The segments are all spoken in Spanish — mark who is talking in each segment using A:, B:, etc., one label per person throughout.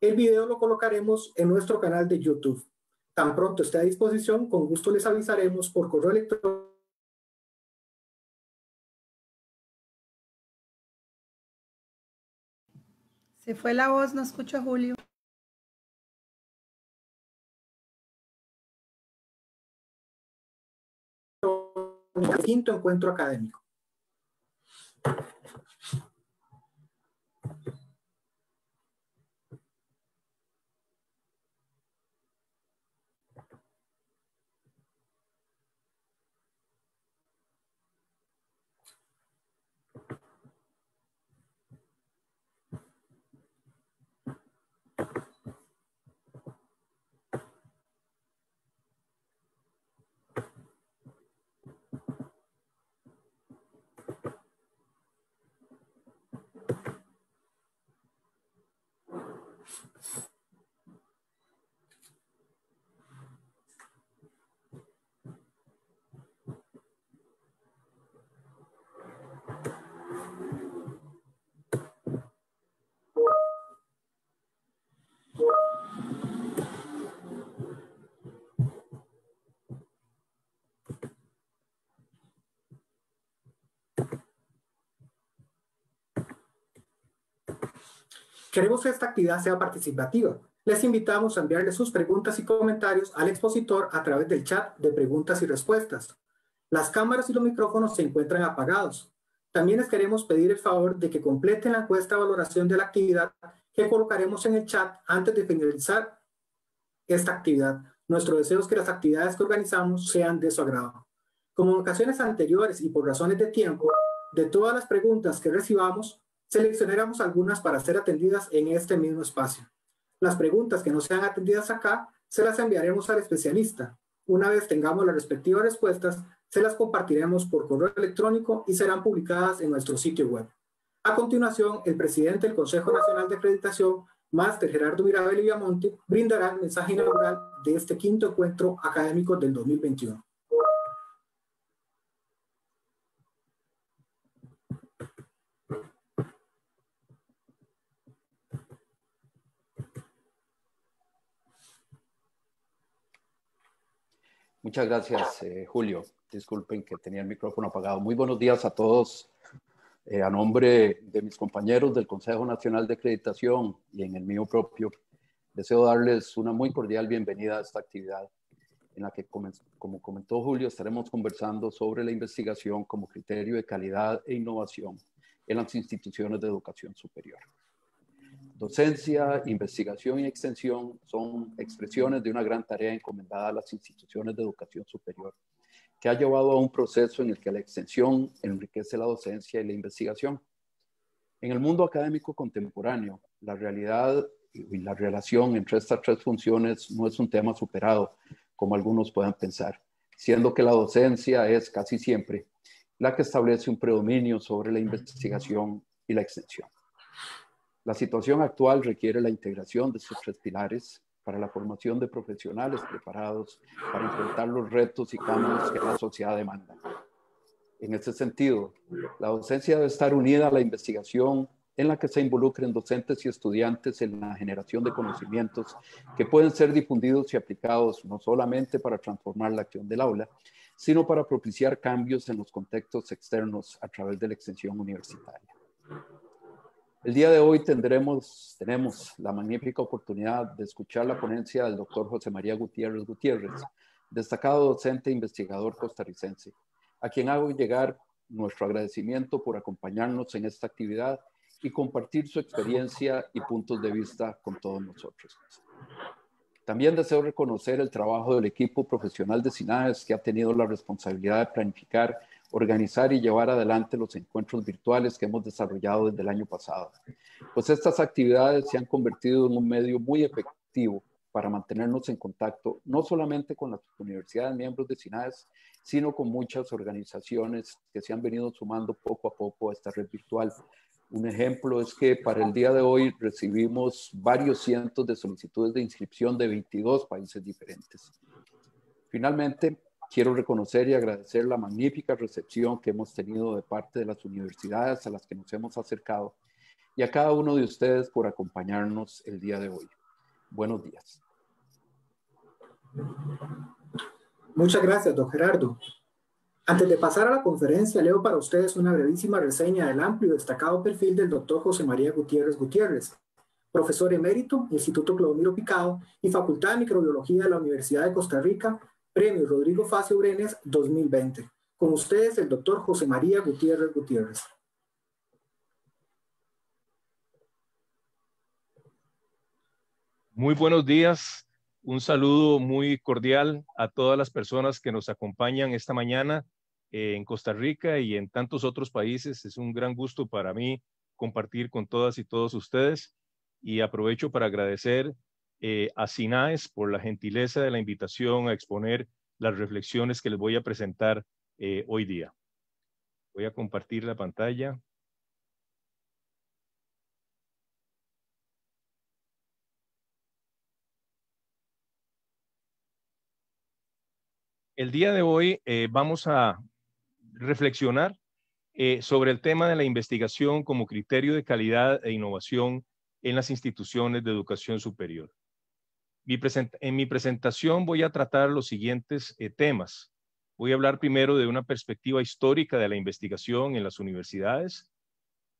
A: El video lo colocaremos en nuestro canal de YouTube. Tan pronto esté a disposición, con gusto les avisaremos por correo electrónico
B: Se fue la voz, no escucho a Julio.
A: Quinto encuentro académico. Queremos que esta actividad sea participativa. Les invitamos a enviarle sus preguntas y comentarios al expositor a través del chat de preguntas y respuestas. Las cámaras y los micrófonos se encuentran apagados. También les queremos pedir el favor de que completen la encuesta de valoración de la actividad que colocaremos en el chat antes de finalizar esta actividad. Nuestro deseo es que las actividades que organizamos sean de su agrado. Como en ocasiones anteriores y por razones de tiempo, de todas las preguntas que recibamos, seleccionaremos algunas para ser atendidas en este mismo espacio. Las preguntas que no sean atendidas acá se las enviaremos al especialista. Una vez tengamos las respectivas respuestas, se las compartiremos por correo electrónico y serán publicadas en nuestro sitio web. A continuación, el presidente del Consejo Nacional de Acreditación, Máster Gerardo Mirabel y Viamonte, brindará el mensaje inaugural de este quinto encuentro académico del 2021.
C: Muchas gracias, eh, Julio. Disculpen que tenía el micrófono apagado. Muy buenos días a todos. Eh, a nombre de mis compañeros del Consejo Nacional de Acreditación y en el mío propio, deseo darles una muy cordial bienvenida a esta actividad en la que, como comentó Julio, estaremos conversando sobre la investigación como criterio de calidad e innovación en las instituciones de educación superior. Docencia, investigación y extensión son expresiones de una gran tarea encomendada a las instituciones de educación superior, que ha llevado a un proceso en el que la extensión enriquece la docencia y la investigación. En el mundo académico contemporáneo, la realidad y la relación entre estas tres funciones no es un tema superado, como algunos puedan pensar, siendo que la docencia es casi siempre la que establece un predominio sobre la investigación y la extensión. La situación actual requiere la integración de sus tres pilares para la formación de profesionales preparados para enfrentar los retos y cambios que la sociedad demanda. En este sentido, la docencia debe estar unida a la investigación en la que se involucren docentes y estudiantes en la generación de conocimientos que pueden ser difundidos y aplicados no solamente para transformar la acción del aula, sino para propiciar cambios en los contextos externos a través de la extensión universitaria. El día de hoy tendremos, tenemos la magnífica oportunidad de escuchar la ponencia del doctor José María Gutiérrez Gutiérrez, destacado docente e investigador costarricense, a quien hago llegar nuestro agradecimiento por acompañarnos en esta actividad y compartir su experiencia y puntos de vista con todos nosotros. También deseo reconocer el trabajo del equipo profesional de SINAES que ha tenido la responsabilidad de planificar organizar y llevar adelante los encuentros virtuales que hemos desarrollado desde el año pasado. Pues estas actividades se han convertido en un medio muy efectivo para mantenernos en contacto, no solamente con las universidades miembros de sino con muchas organizaciones que se han venido sumando poco a poco a esta red virtual. Un ejemplo es que para el día de hoy recibimos varios cientos de solicitudes de inscripción de 22 países diferentes. Finalmente, Quiero reconocer y agradecer la magnífica recepción que hemos tenido de parte de las universidades a las que nos hemos acercado y a cada uno de ustedes por acompañarnos
A: el día de hoy. Buenos días. Muchas gracias, don Gerardo. Antes de pasar a la conferencia, leo para ustedes una brevísima reseña del amplio y destacado perfil del doctor José María Gutiérrez Gutiérrez, profesor emérito, Instituto Clodomiro Picado y Facultad de Microbiología de la Universidad de Costa Rica, Premio Rodrigo Facio Brenes 2020. Con ustedes el doctor José María Gutiérrez Gutiérrez.
B: Muy buenos días. Un saludo muy cordial a todas las personas que nos acompañan esta mañana eh, en Costa Rica y en tantos otros países. Es un gran gusto para mí compartir con todas y todos ustedes y aprovecho para agradecer eh, a SINAES por la gentileza de la invitación a exponer las reflexiones que les voy a presentar eh, hoy día. Voy a compartir la pantalla. El día de hoy eh, vamos a reflexionar sobre el tema de la investigación como criterio de calidad e innovación en las instituciones de educación superior en mi presentación voy a tratar los siguientes eh, temas. Voy a hablar primero de una perspectiva histórica de la investigación en las universidades.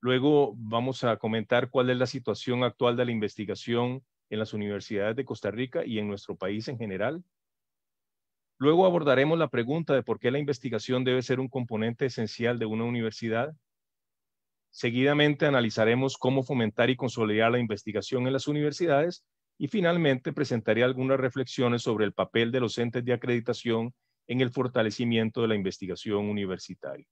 B: Luego vamos a comentar cuál es la situación actual de la investigación en las universidades de Costa Rica y en nuestro país en general. Luego abordaremos la pregunta de por qué la investigación debe ser un componente esencial de una universidad. Seguidamente analizaremos cómo fomentar y consolidar la investigación en las universidades y finalmente presentaré algunas reflexiones sobre el papel de los entes de acreditación en el fortalecimiento de la investigación universitaria.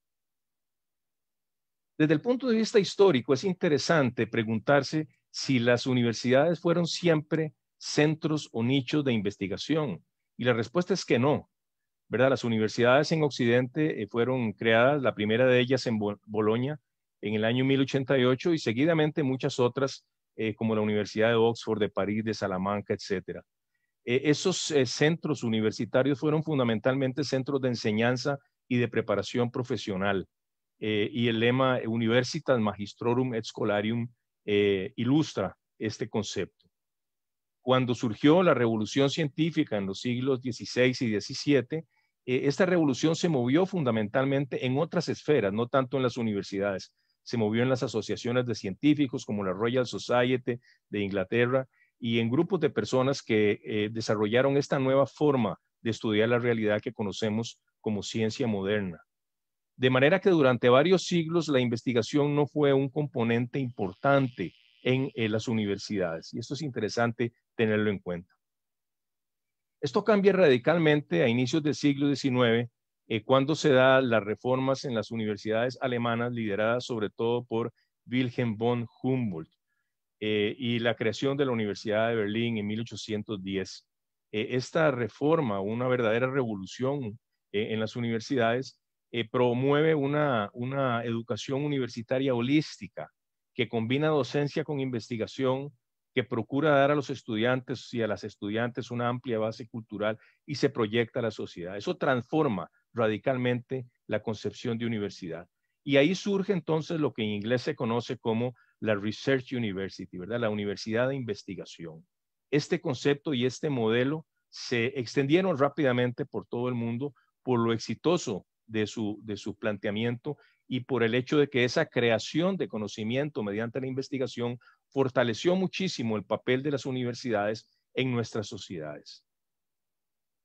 B: Desde el punto de vista histórico, es interesante preguntarse si las universidades fueron siempre centros o nichos de investigación. Y la respuesta es que no. ¿verdad? Las universidades en Occidente eh, fueron creadas, la primera de ellas en Bolonia en el año 1088 y seguidamente muchas otras eh, como la Universidad de Oxford, de París, de Salamanca, etc. E, esos eh, centros universitarios fueron fundamentalmente centros de enseñanza y de preparación profesional. Eh, y el lema Universitas Magistrorum et Scholarium ilustra este concepto. Cuando surgió la revolución científica en los siglos XVI y XVII, esta revolución se movió fundamentalmente en otras esferas, no tanto en las universidades se movió en las asociaciones de científicos como la Royal Society de Inglaterra y en grupos de personas que eh, desarrollaron esta nueva forma de estudiar la realidad que conocemos como ciencia moderna. De manera que durante varios siglos la investigación no fue un componente importante en eh, las universidades. Y esto es interesante tenerlo en cuenta. Esto cambia radicalmente a inicios del siglo XIX eh, cuando se da las reformas en las universidades alemanas lideradas sobre todo por Wilhelm von Humboldt eh, y la creación de la Universidad de Berlín en 1810. Eh, esta reforma, una verdadera revolución en las universidades, promueve una, una educación universitaria holística que combina docencia con investigación, que procura dar a los estudiantes y a las estudiantes una amplia base cultural y se proyecta a la sociedad. Eso transforma radicalmente la concepción de universidad. Y ahí surge entonces lo que en inglés se conoce como la Research University, ¿verdad? La universidad de investigación. Este concepto y este modelo se extendieron rápidamente por todo el mundo por lo exitoso de su, de su planteamiento y por el hecho de que esa creación de conocimiento mediante la investigación fortaleció muchísimo el papel de las universidades en nuestras sociedades.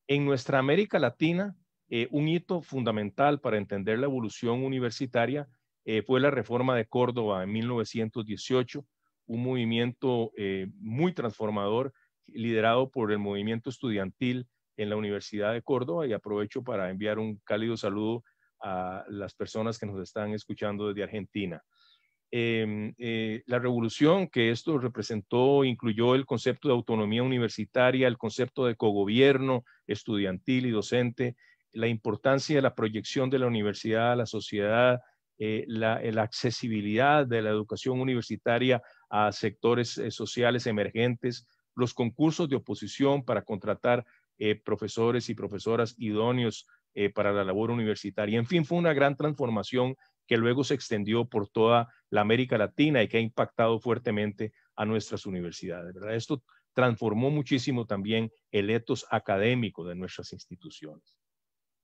B: En nuestra América Latina, eh, un hito fundamental para entender la evolución universitaria eh, fue la reforma de Córdoba en 1918, un movimiento eh, muy transformador liderado por el movimiento estudiantil en la Universidad de Córdoba y aprovecho para enviar un cálido saludo a las personas que nos están escuchando desde Argentina. Em, la revolución que esto representó incluyó el concepto de autonomía universitaria, el concepto de cogobierno estudiantil y docente, la importancia de la proyección de la universidad a la sociedad, eh, eh, la, accesibilidad de la educación universitaria a sectores eh, sociales emergentes, los concursos de oposición para contratar profesores y profesoras idóneos para la labor universitaria. En fin, fue una gran transformación que luego se extendió por toda la América Latina y que ha impactado fuertemente a nuestras universidades. Esto transformó muchísimo también el etos académico de nuestras instituciones.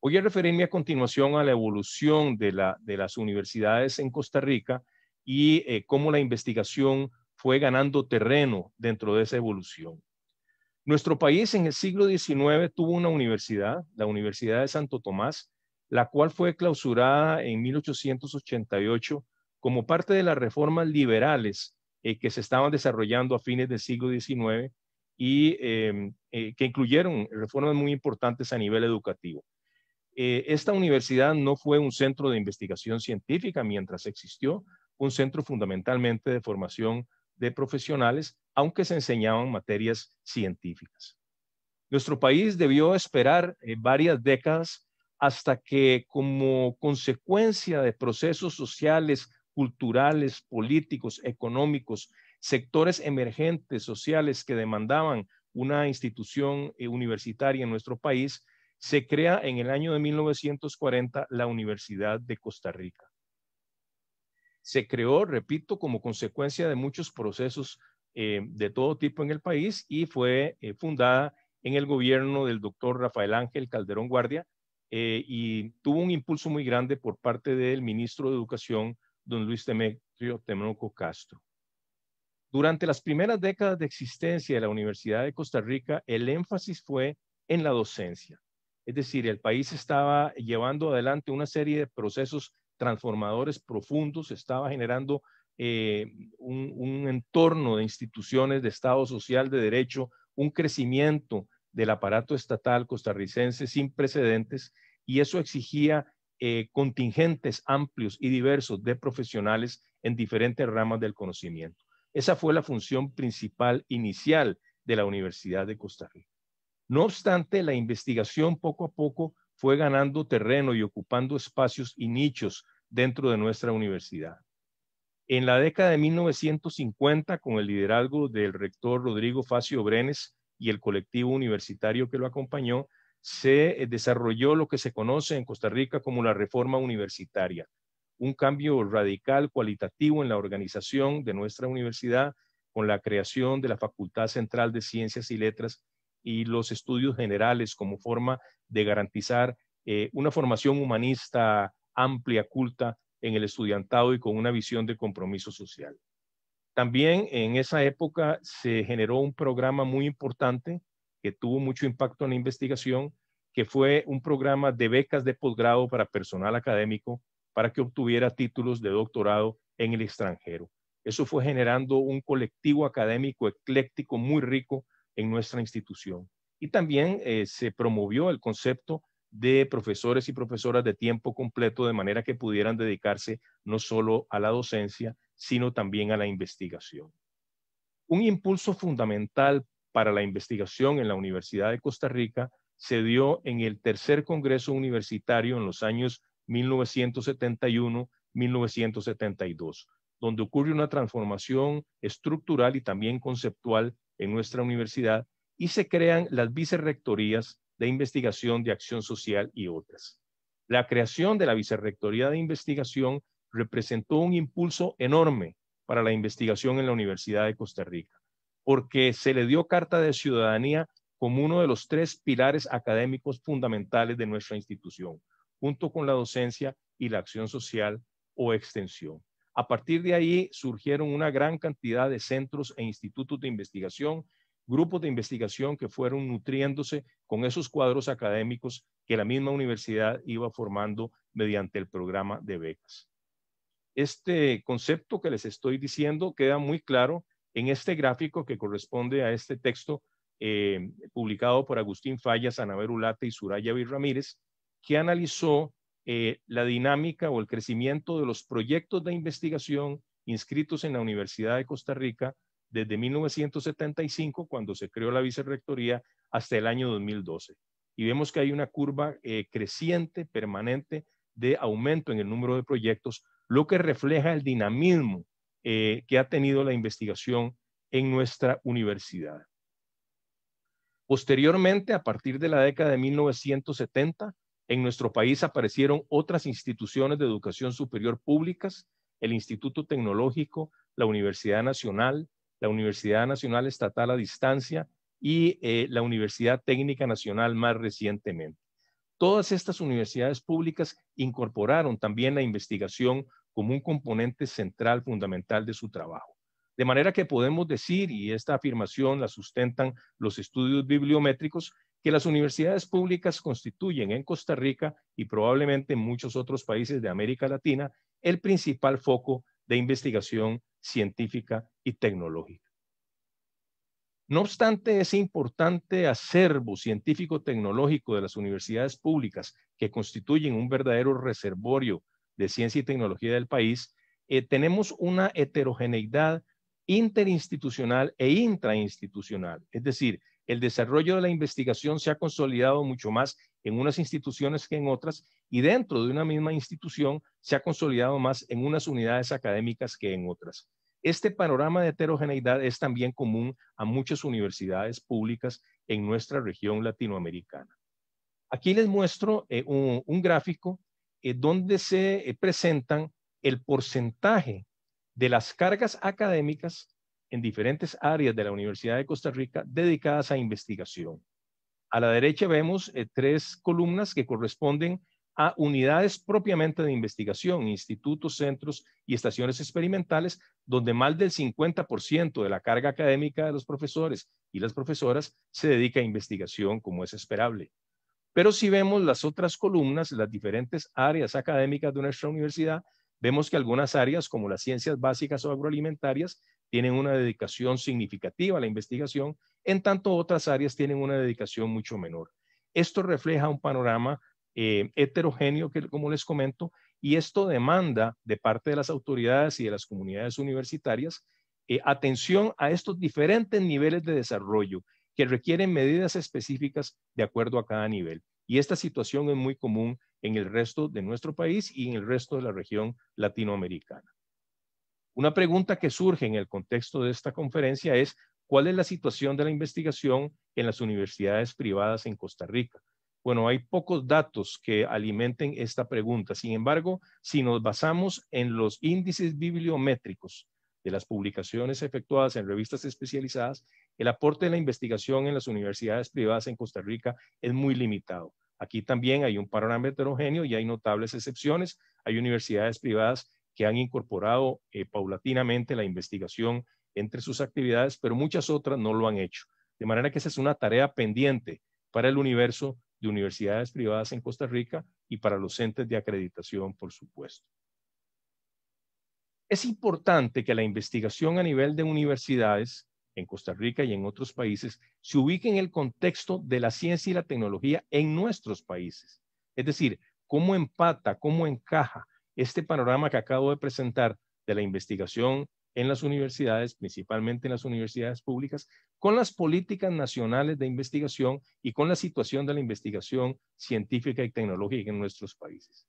B: Voy a referirme a continuación a la evolución de, las universidades en Costa Rica y eh, cómo la investigación fue ganando terreno dentro de esa evolución. Nuestro país en el siglo XIX tuvo una universidad, la Universidad de Santo Tomás, la cual fue clausurada en 1888 como parte de las reformas liberales eh, que se estaban desarrollando a fines del siglo XIX y em, eh, que incluyeron reformas muy importantes a nivel educativo. Eh, esta universidad no fue un centro de investigación científica mientras existió, un centro fundamentalmente de formación de profesionales, aunque se enseñaban materias científicas. Nuestro país debió esperar eh, varias décadas hasta que como consecuencia de procesos sociales, culturales, políticos, económicos, sectores emergentes sociales que demandaban una institución eh, universitaria en nuestro país, se crea en el año de 1940 la Universidad de Costa Rica. Se creó, repito, como consecuencia de muchos procesos eh, de todo tipo en el país y fue eh, fundada en el gobierno del doctor Rafael Ángel Calderón Guardia eh, y tuvo un impulso muy grande por parte del ministro de Educación, don Luis Demetrio Temnoco Castro. Durante las primeras décadas de existencia de la Universidad de Costa Rica, el énfasis fue en la docencia. Es decir, el país estaba llevando adelante una serie de procesos transformadores profundos, estaba generando eh, un, entorno de instituciones de Estado social de derecho, un crecimiento del aparato estatal costarricense sin precedentes y eso exigía eh, contingentes amplios y diversos de profesionales en diferentes ramas del conocimiento. Esa fue la función principal inicial de la Universidad de Costa Rica. No obstante, la investigación poco a poco fue ganando terreno y ocupando espacios y nichos dentro de nuestra universidad. En la década de 1950, con el liderazgo del rector Rodrigo Facio Brenes y el colectivo universitario que lo acompañó, se eh, desarrolló lo que se conoce en Costa Rica como la reforma universitaria, un cambio radical cualitativo en la organización de nuestra universidad con la creación de la Facultad Central de Ciencias y Letras y los estudios generales como forma de garantizar eh, una formación humanista amplia, culta en el estudiantado y con una visión de compromiso social. También en esa época se generó un programa muy importante que tuvo mucho impacto en la investigación, que fue un programa de becas de posgrado para personal académico para que obtuviera títulos de doctorado en el extranjero. Eso fue generando un colectivo académico ecléctico muy rico en nuestra institución. Y también eh, se promovió el concepto de profesores y profesoras de tiempo completo, de manera que pudieran dedicarse no solo a la docencia, sino también a la investigación. Un impulso fundamental para la investigación en la Universidad de Costa Rica se dio en el tercer Congreso Universitario en los años 1971-1972, donde ocurre una transformación estructural y también conceptual en nuestra universidad y se crean las vicerrectorías de investigación de acción social y otras. La creación de la vicerrectoría de investigación representó un impulso enorme para la investigación en la Universidad de Costa Rica, porque se le dio carta de ciudadanía como uno de los tres pilares académicos fundamentales de nuestra institución, junto con la docencia y la acción social o extensión. A partir de ahí surgieron una gran cantidad de centros e institutos de investigación, grupos de investigación que fueron nutriéndose con esos cuadros académicos que la misma universidad iba formando mediante el programa de becas. Este concepto que les estoy diciendo queda muy claro en este gráfico que corresponde a este texto eh, publicado por Agustín Fallas, Anabel Ulate y Suraya Ramírez, que analizó eh, la dinámica o el crecimiento de los proyectos de investigación inscritos en la Universidad de Costa Rica desde 1975, cuando se creó la vicerrectoría, hasta el año 2012. Y vemos que hay una curva eh, creciente, permanente, de aumento en el número de proyectos, lo que refleja el dinamismo eh, que ha tenido la investigación en nuestra universidad. Posteriormente, a partir de la década de 1970, en nuestro país aparecieron otras instituciones de educación superior públicas, el Instituto Tecnológico, la Universidad Nacional, la Universidad Nacional Estatal a Distancia y eh, la Universidad Técnica Nacional más recientemente. Todas estas universidades públicas incorporaron también la investigación como un componente central fundamental de su trabajo. De manera que podemos decir, y esta afirmación la sustentan los estudios bibliométricos, que las universidades públicas constituyen en Costa Rica y probablemente en muchos otros países de América Latina el principal foco de investigación científica y tecnológica. No obstante, ese importante acervo científico-tecnológico de las universidades públicas, que constituyen un verdadero reservorio de ciencia y tecnología del país, eh, tenemos una heterogeneidad interinstitucional e intrainstitucional. Es decir, el desarrollo de la investigación se ha consolidado mucho más en unas instituciones que en otras y dentro de una misma institución se ha consolidado más en unas unidades académicas que en otras. Este panorama de heterogeneidad es también común a muchas universidades públicas en nuestra región latinoamericana. Aquí les muestro eh, un, gráfico eh, donde se eh, presentan el porcentaje de las cargas académicas en diferentes áreas de la Universidad de Costa Rica dedicadas a investigación. A la derecha vemos eh, tres columnas que corresponden a unidades propiamente de investigación, institutos, centros y estaciones experimentales, donde más del 50% de la carga académica de los profesores y las profesoras se dedica a investigación, como es esperable. Pero si vemos las otras columnas, las diferentes áreas académicas de nuestra universidad, vemos que algunas áreas, como las ciencias básicas o agroalimentarias, tienen una dedicación significativa a la investigación, en tanto otras áreas tienen una dedicación mucho menor. Esto refleja un panorama eh, heterogéneo, que, como les comento, y esto demanda de parte de las autoridades y de las comunidades universitarias eh, atención a estos diferentes niveles de desarrollo que requieren medidas específicas de acuerdo a cada nivel. Y esta situación es muy común en el resto de nuestro país y en el resto de la región latinoamericana. Una pregunta que surge en el contexto de esta conferencia es, ¿cuál es la situación de la investigación en las universidades privadas en Costa Rica? Bueno, hay pocos datos que alimenten esta pregunta. Sin embargo, si nos basamos en los índices bibliométricos de las publicaciones efectuadas en revistas especializadas, el aporte de la investigación en las universidades privadas en Costa Rica es muy limitado. Aquí también hay un panorama heterogéneo y hay notables excepciones. Hay universidades privadas que han incorporado eh, paulatinamente la investigación entre sus actividades, pero muchas otras no lo han hecho. De manera que esa es una tarea pendiente para el universo de universidades privadas en Costa Rica y para los entes de acreditación, por supuesto. Es importante que la investigación a nivel de universidades en Costa Rica y en otros países se ubique en el contexto de la ciencia y la tecnología en nuestros países. Es decir, cómo empata, cómo encaja, este panorama que acabo de presentar de la investigación en las universidades, principalmente en las universidades públicas, con las políticas nacionales de investigación y con la situación de la investigación científica y tecnológica en nuestros países.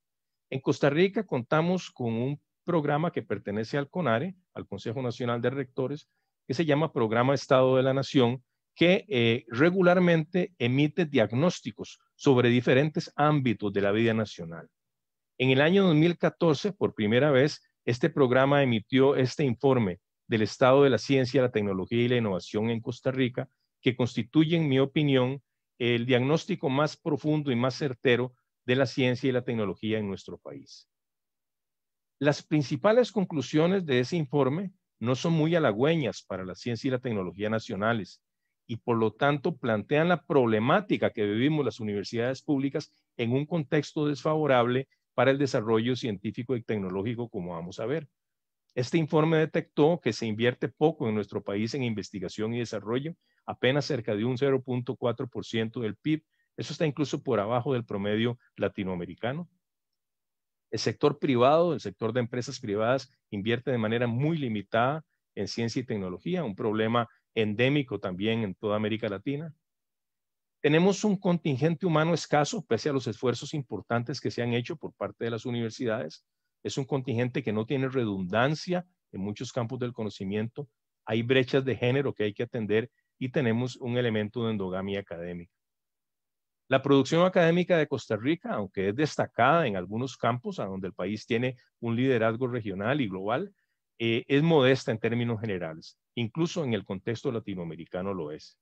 B: En Costa Rica contamos con un programa que pertenece al CONARE, al Consejo Nacional de Rectores, que se llama Programa Estado de la Nación, que eh, regularmente emite diagnósticos sobre diferentes ámbitos de la vida nacional. En el año 2014, por primera vez, este programa emitió este informe del estado de la ciencia, la tecnología y la innovación en Costa Rica, que constituye, en mi opinión, el diagnóstico más profundo y más certero de la ciencia y la tecnología en nuestro país. Las principales conclusiones de ese informe no son muy halagüeñas para la ciencia y la tecnología nacionales y por lo tanto plantean la problemática que vivimos las universidades públicas en un contexto desfavorable para el desarrollo científico y tecnológico, como vamos a ver. Este informe detectó que se invierte poco en nuestro país en investigación y desarrollo, apenas cerca de un 0.4% del PIB. Eso está incluso por abajo del promedio latinoamericano. El sector privado, el sector de empresas privadas, invierte de manera muy limitada en ciencia y tecnología, un problema endémico también en toda América Latina. Tenemos un contingente humano escaso, pese a los esfuerzos importantes que se han hecho por parte de las universidades. Es un contingente que no tiene redundancia en muchos campos del conocimiento. Hay brechas de género que hay que atender y tenemos un elemento de endogamia académica. La producción académica de Costa Rica, aunque es destacada en algunos campos a donde el país tiene un liderazgo regional y global, eh, es modesta en términos generales. Incluso en el contexto latinoamericano lo es.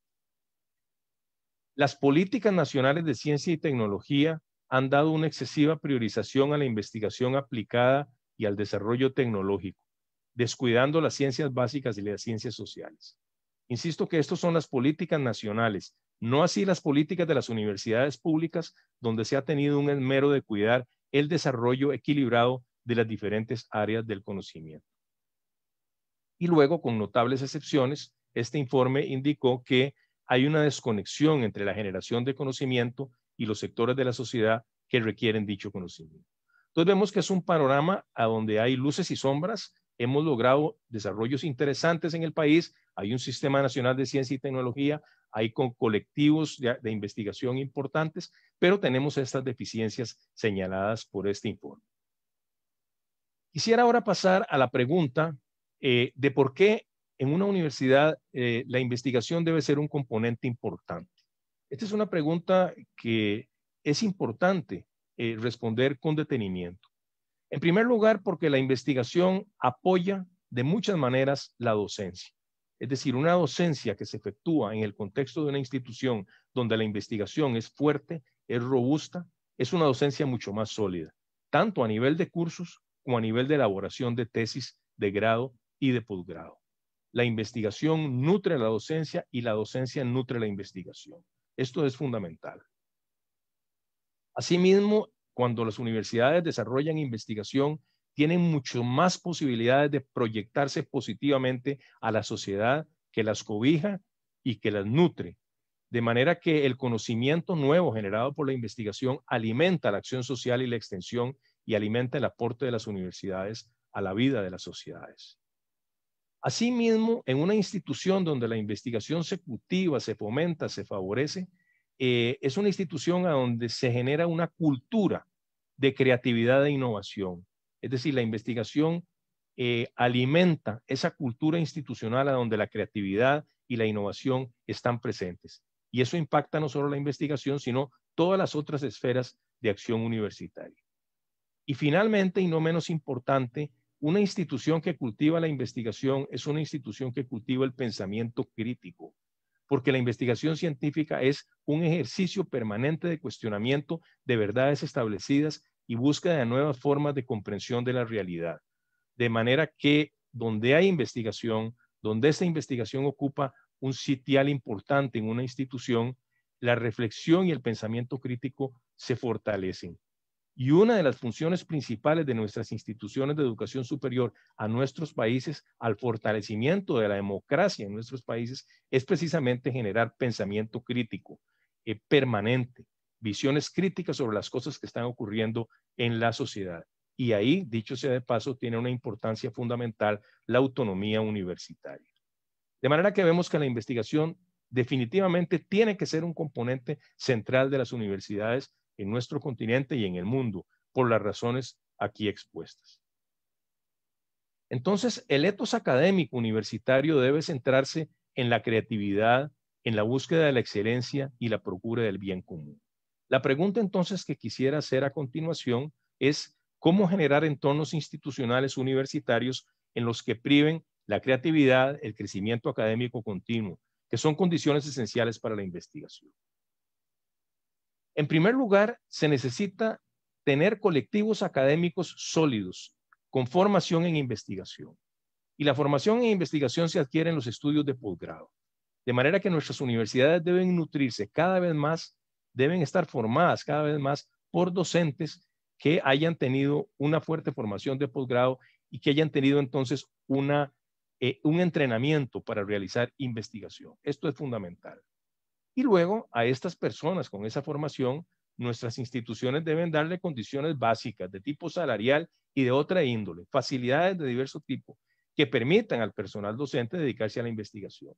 B: Las políticas nacionales de ciencia y tecnología han dado una excesiva priorización a la investigación aplicada y al desarrollo tecnológico, descuidando las ciencias básicas y las ciencias sociales. Insisto que estas son las políticas nacionales, no así las políticas de las universidades públicas, donde se ha tenido un esmero de cuidar el desarrollo equilibrado de las diferentes áreas del conocimiento. Y luego, con notables excepciones, este informe indicó que hay una desconexión entre la generación de conocimiento y los sectores de la sociedad que requieren dicho conocimiento. Entonces vemos que es un panorama a donde hay luces y sombras. Hemos logrado desarrollos interesantes en el país. Hay un sistema nacional de ciencia y tecnología. Hay colectivos de, investigación importantes, pero tenemos estas deficiencias señaladas por este informe. Quisiera ahora pasar a la pregunta eh, de por qué en una universidad eh, la investigación debe ser un componente importante? Esta es una pregunta que es importante eh, responder con detenimiento. En primer lugar, porque la investigación apoya de muchas maneras la docencia. Es decir, una docencia que se efectúa en el contexto de una institución donde la investigación es fuerte, es robusta, es una docencia mucho más sólida, tanto a nivel de cursos como a nivel de elaboración de tesis de grado y de posgrado. La investigación nutre la docencia y la docencia nutre la investigación. Esto es fundamental. Asimismo, cuando las universidades desarrollan investigación, tienen mucho más posibilidades de proyectarse positivamente a la sociedad que las cobija y que las nutre. De manera que el conocimiento nuevo generado por la investigación alimenta la acción social y la extensión y alimenta el aporte de las universidades a la vida de las sociedades. Asimismo, en una institución donde la investigación se cultiva, se fomenta, se favorece, eh, es una institución a donde se genera una cultura de creatividad e innovación. Es decir, la investigación eh, alimenta esa cultura institucional a donde la creatividad y la innovación están presentes. Y eso impacta no solo la investigación, sino todas las otras esferas de acción universitaria. Y finalmente, y no menos importante, una institución que cultiva la investigación es una institución que cultiva el pensamiento crítico, porque la investigación científica es un ejercicio permanente de cuestionamiento de verdades establecidas y busca de nuevas formas de comprensión de la realidad. De manera que donde hay investigación, donde esa investigación ocupa un sitial importante en una institución, la reflexión y el pensamiento crítico se fortalecen. Y una de las funciones principales de nuestras instituciones de educación superior a nuestros países, al fortalecimiento de la democracia en nuestros países, es precisamente generar pensamiento crítico eh, permanente, visiones críticas sobre las cosas que están ocurriendo en la sociedad. Y ahí, dicho sea de paso, tiene una importancia fundamental la autonomía universitaria. De manera que vemos que la investigación definitivamente tiene que ser un componente central de las universidades en nuestro continente y en el mundo, por las razones aquí expuestas. Entonces, el etos académico universitario debe centrarse en la creatividad, en la búsqueda de la excelencia y la procura del bien común. La pregunta entonces que quisiera hacer a continuación es cómo generar entornos institucionales universitarios en los que priven la creatividad, el crecimiento académico continuo, que son condiciones esenciales para la investigación. En primer lugar, se necesita tener colectivos académicos sólidos, con formación en investigación. Y la formación en investigación se adquiere en los estudios de posgrado. De manera que nuestras universidades deben nutrirse cada vez más, deben estar formadas cada vez más por docentes que hayan tenido una fuerte formación de posgrado y que hayan tenido entonces eh, un entrenamiento para realizar investigación. Esto es fundamental. Y luego a estas personas con esa formación, nuestras instituciones deben darle condiciones básicas de tipo salarial y de otra índole, facilidades de diverso tipo que permitan al personal docente dedicarse a la investigación.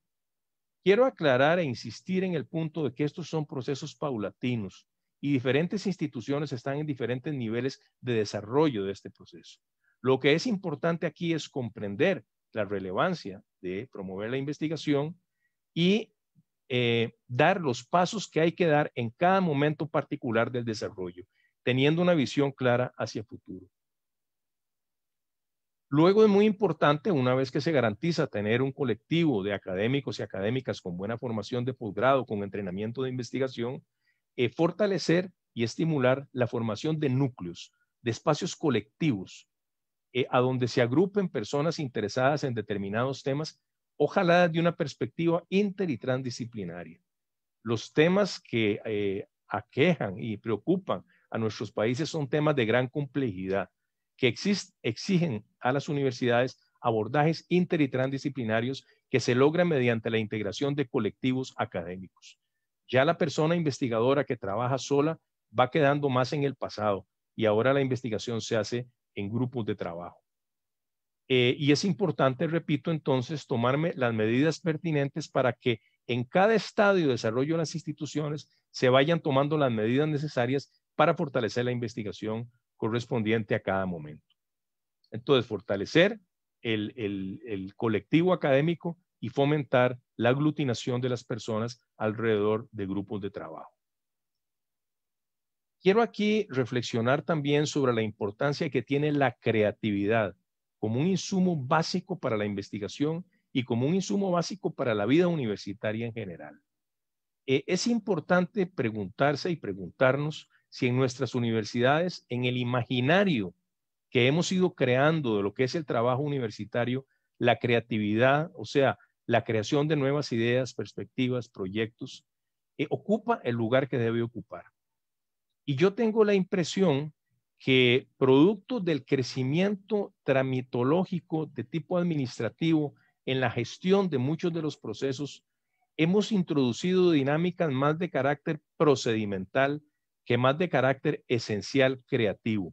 B: Quiero aclarar e insistir en el punto de que estos son procesos paulatinos y diferentes instituciones están en diferentes niveles de desarrollo de este proceso. Lo que es importante aquí es comprender la relevancia de promover la investigación y eh, dar los pasos que hay que dar en cada momento particular del desarrollo, teniendo una visión clara hacia el futuro. Luego es muy importante, una vez que se garantiza tener un colectivo de académicos y académicas con buena formación de posgrado, con entrenamiento de investigación, eh, fortalecer y estimular la formación de núcleos, de espacios colectivos, eh, a donde se agrupen personas interesadas en determinados temas ojalá de una perspectiva inter y transdisciplinaria. Los temas que eh, aquejan y preocupan a nuestros países son temas de gran complejidad que exigen a las universidades abordajes inter y transdisciplinarios que se logran mediante la integración de colectivos académicos. Ya la persona investigadora que trabaja sola va quedando más en el pasado y ahora la investigación se hace en grupos de trabajo. Eh, y es importante, repito, entonces, tomarme las medidas pertinentes para que en cada estadio de desarrollo de las instituciones se vayan tomando las medidas necesarias para fortalecer la investigación correspondiente a cada momento. Entonces, fortalecer el, el colectivo académico y fomentar la aglutinación de las personas alrededor de grupos de trabajo. Quiero aquí reflexionar también sobre la importancia que tiene la creatividad como un insumo básico para la investigación y como un insumo básico para la vida universitaria en general. Eh, es importante preguntarse y preguntarnos si en nuestras universidades, en el imaginario que hemos ido creando de lo que es el trabajo universitario, la creatividad, o sea, la creación de nuevas ideas, perspectivas, proyectos, eh, ocupa el lugar que debe ocupar. Y yo tengo la impresión que producto del crecimiento tramitológico de tipo administrativo en la gestión de muchos de los procesos, hemos introducido dinámicas más de carácter procedimental que más de carácter esencial creativo.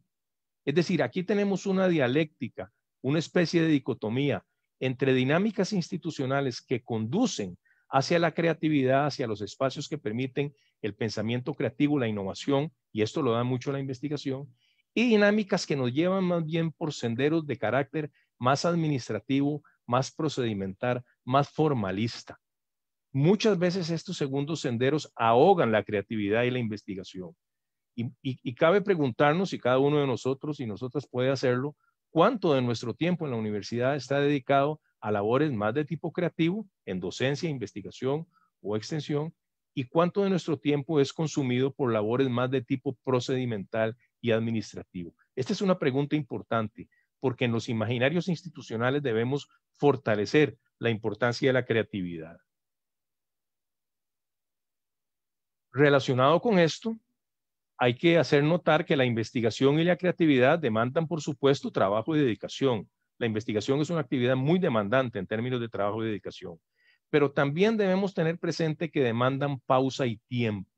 B: Es decir, aquí tenemos una dialéctica, una especie de dicotomía entre dinámicas institucionales que conducen hacia la creatividad, hacia los espacios que permiten el pensamiento creativo, la innovación, y esto lo da mucho la investigación, y dinámicas que nos llevan más bien por senderos de carácter más administrativo, más procedimental, más formalista. Muchas veces estos segundos senderos ahogan la creatividad y la investigación. Y, cabe preguntarnos, si cada uno de nosotros y nosotras puede hacerlo, cuánto de nuestro tiempo en la universidad está dedicado a labores más de tipo creativo, en docencia, investigación o extensión, y cuánto de nuestro tiempo es consumido por labores más de tipo procedimental y administrativo. Esta es una pregunta importante porque en los imaginarios institucionales debemos fortalecer la importancia de la creatividad. Relacionado con esto, hay que hacer notar que la investigación y la creatividad demandan, por supuesto, trabajo y dedicación. La investigación es una actividad muy demandante en términos de trabajo y dedicación, pero también debemos tener presente que demandan pausa y tiempo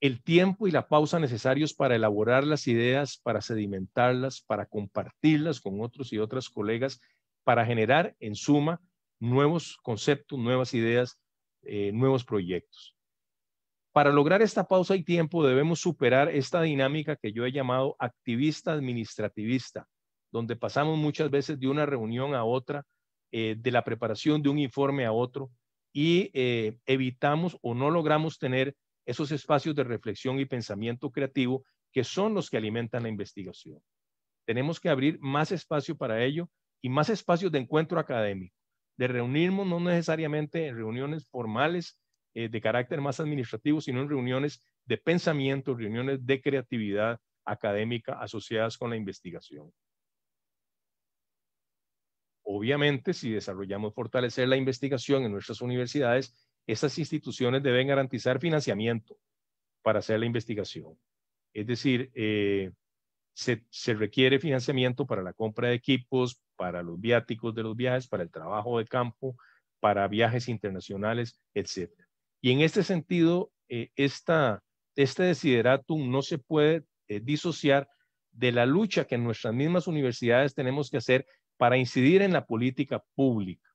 B: el tiempo y la pausa necesarios para elaborar las ideas, para sedimentarlas, para compartirlas con otros y otras colegas, para generar, en suma, nuevos conceptos, nuevas ideas, eh, nuevos proyectos. Para lograr esta pausa y tiempo debemos superar esta dinámica que yo he llamado activista administrativista, donde pasamos muchas veces de una reunión a otra, eh, de la preparación de un informe a otro y eh, evitamos o no logramos tener esos espacios de reflexión y pensamiento creativo que son los que alimentan la investigación. Tenemos que abrir más espacio para ello y más espacios de encuentro académico, de reunirnos no necesariamente en reuniones formales eh, de carácter más administrativo, sino en reuniones de pensamiento, reuniones de creatividad académica asociadas con la investigación. Obviamente, si desarrollamos fortalecer la investigación en nuestras universidades, esas instituciones deben garantizar financiamiento para hacer la investigación. Es decir, eh, se, requiere financiamiento para la compra de equipos, para los viáticos de los viajes, para el trabajo de campo, para viajes internacionales, etc. Y en este sentido, eh, este desideratum no se puede eh, disociar de la lucha que en nuestras mismas universidades tenemos que hacer para incidir en la política pública.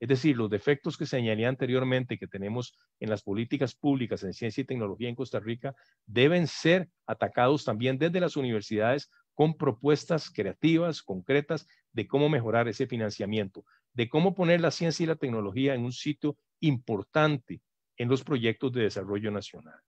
B: Es decir, los defectos que señalé anteriormente que tenemos en las políticas públicas en ciencia y tecnología en Costa Rica deben ser atacados también desde las universidades con propuestas creativas, concretas, de cómo mejorar ese financiamiento, de cómo poner la ciencia y la tecnología en un sitio importante en los proyectos de desarrollo nacional.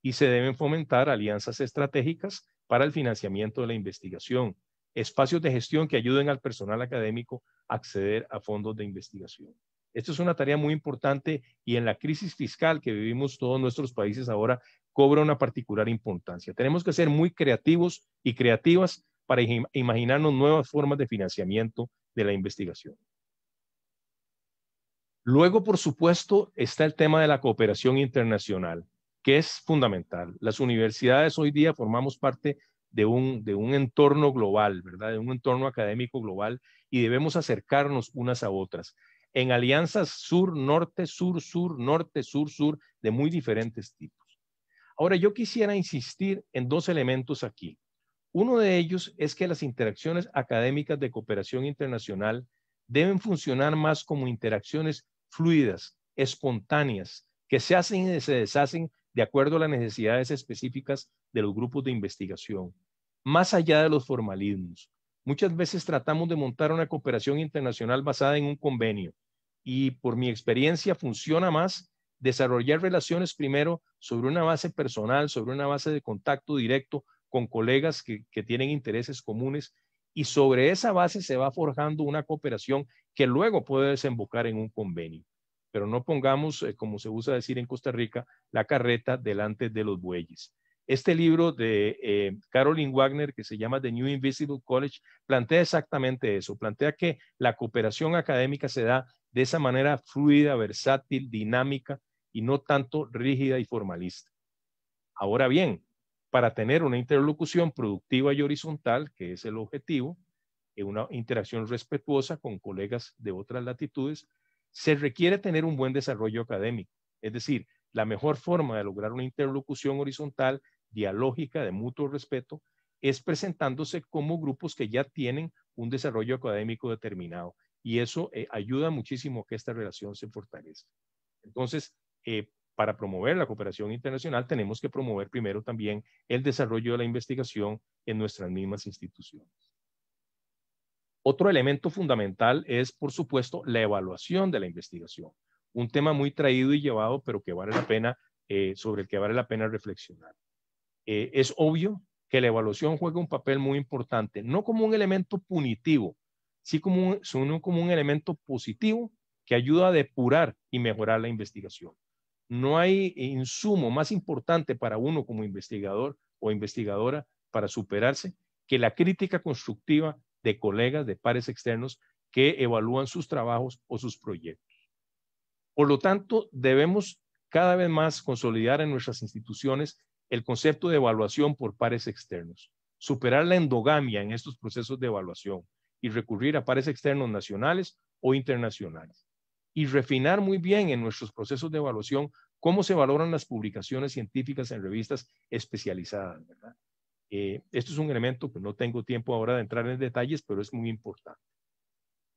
B: Y se deben fomentar alianzas estratégicas para el financiamiento de la investigación, espacios de gestión que ayuden al personal académico a acceder a fondos de investigación. Esto es una tarea muy importante y en la crisis fiscal que vivimos todos nuestros países ahora cobra una particular importancia. Tenemos que ser muy creativos y creativas para imaginarnos nuevas formas de financiamiento de la investigación. Luego, por supuesto, está el tema de la cooperación internacional, que es fundamental. Las universidades hoy día formamos parte de un, entorno global, ¿verdad? De un entorno académico global y debemos acercarnos unas a otras en alianzas sur-norte, sur-sur, norte-sur-sur sur, de muy diferentes tipos. Ahora, yo quisiera insistir en dos elementos aquí. Uno de ellos es que las interacciones académicas de cooperación internacional deben funcionar más como interacciones fluidas, espontáneas, que se hacen y se deshacen de acuerdo a las necesidades específicas de los grupos de investigación más allá de los formalismos. Muchas veces tratamos de montar una cooperación internacional basada en un convenio y por mi experiencia funciona más desarrollar relaciones primero sobre una base personal, sobre una base de contacto directo con colegas que, tienen intereses comunes y sobre esa base se va forjando una cooperación que luego puede desembocar en un convenio. Pero no pongamos, eh, como se usa decir en Costa Rica, la carreta delante de los bueyes. Este libro de eh, Caroline Wagner, que se llama The New Invisible College, plantea exactamente eso, plantea que la cooperación académica se da de esa manera fluida, versátil, dinámica y no tanto rígida y formalista. Ahora bien, para tener una interlocución productiva y horizontal, que es el objetivo, en una interacción respetuosa con colegas de otras latitudes, se requiere tener un buen desarrollo académico. Es decir, la mejor forma de lograr una interlocución horizontal dialógica, de mutuo respeto, es presentándose como grupos que ya tienen un desarrollo académico determinado. Y eso eh, ayuda muchísimo a que esta relación se fortalezca. Entonces, eh, para promover la cooperación internacional, tenemos que promover primero también el desarrollo de la investigación en nuestras mismas instituciones. Otro elemento fundamental es, por supuesto, la evaluación de la investigación. Un tema muy traído y llevado, pero que vale la pena, eh, sobre el que vale la pena reflexionar. Eh, es obvio que la evaluación juega un papel muy importante, no como un elemento punitivo, como sino como un elemento positivo que ayuda a depurar y mejorar la investigación. No hay insumo más importante para uno como investigador o investigadora para superarse que la crítica constructiva de colegas, de pares externos que evalúan sus trabajos o sus proyectos. Por lo tanto, debemos cada vez más consolidar en nuestras instituciones el concepto de evaluación por pares externos, superar la endogamia en estos procesos de evaluación y recurrir a pares externos nacionales o internacionales. Y refinar muy bien en nuestros procesos de evaluación cómo se valoran las publicaciones científicas en revistas especializadas. ¿verdad? Eh, esto es un elemento que no tengo tiempo ahora de entrar en detalles, pero es muy importante.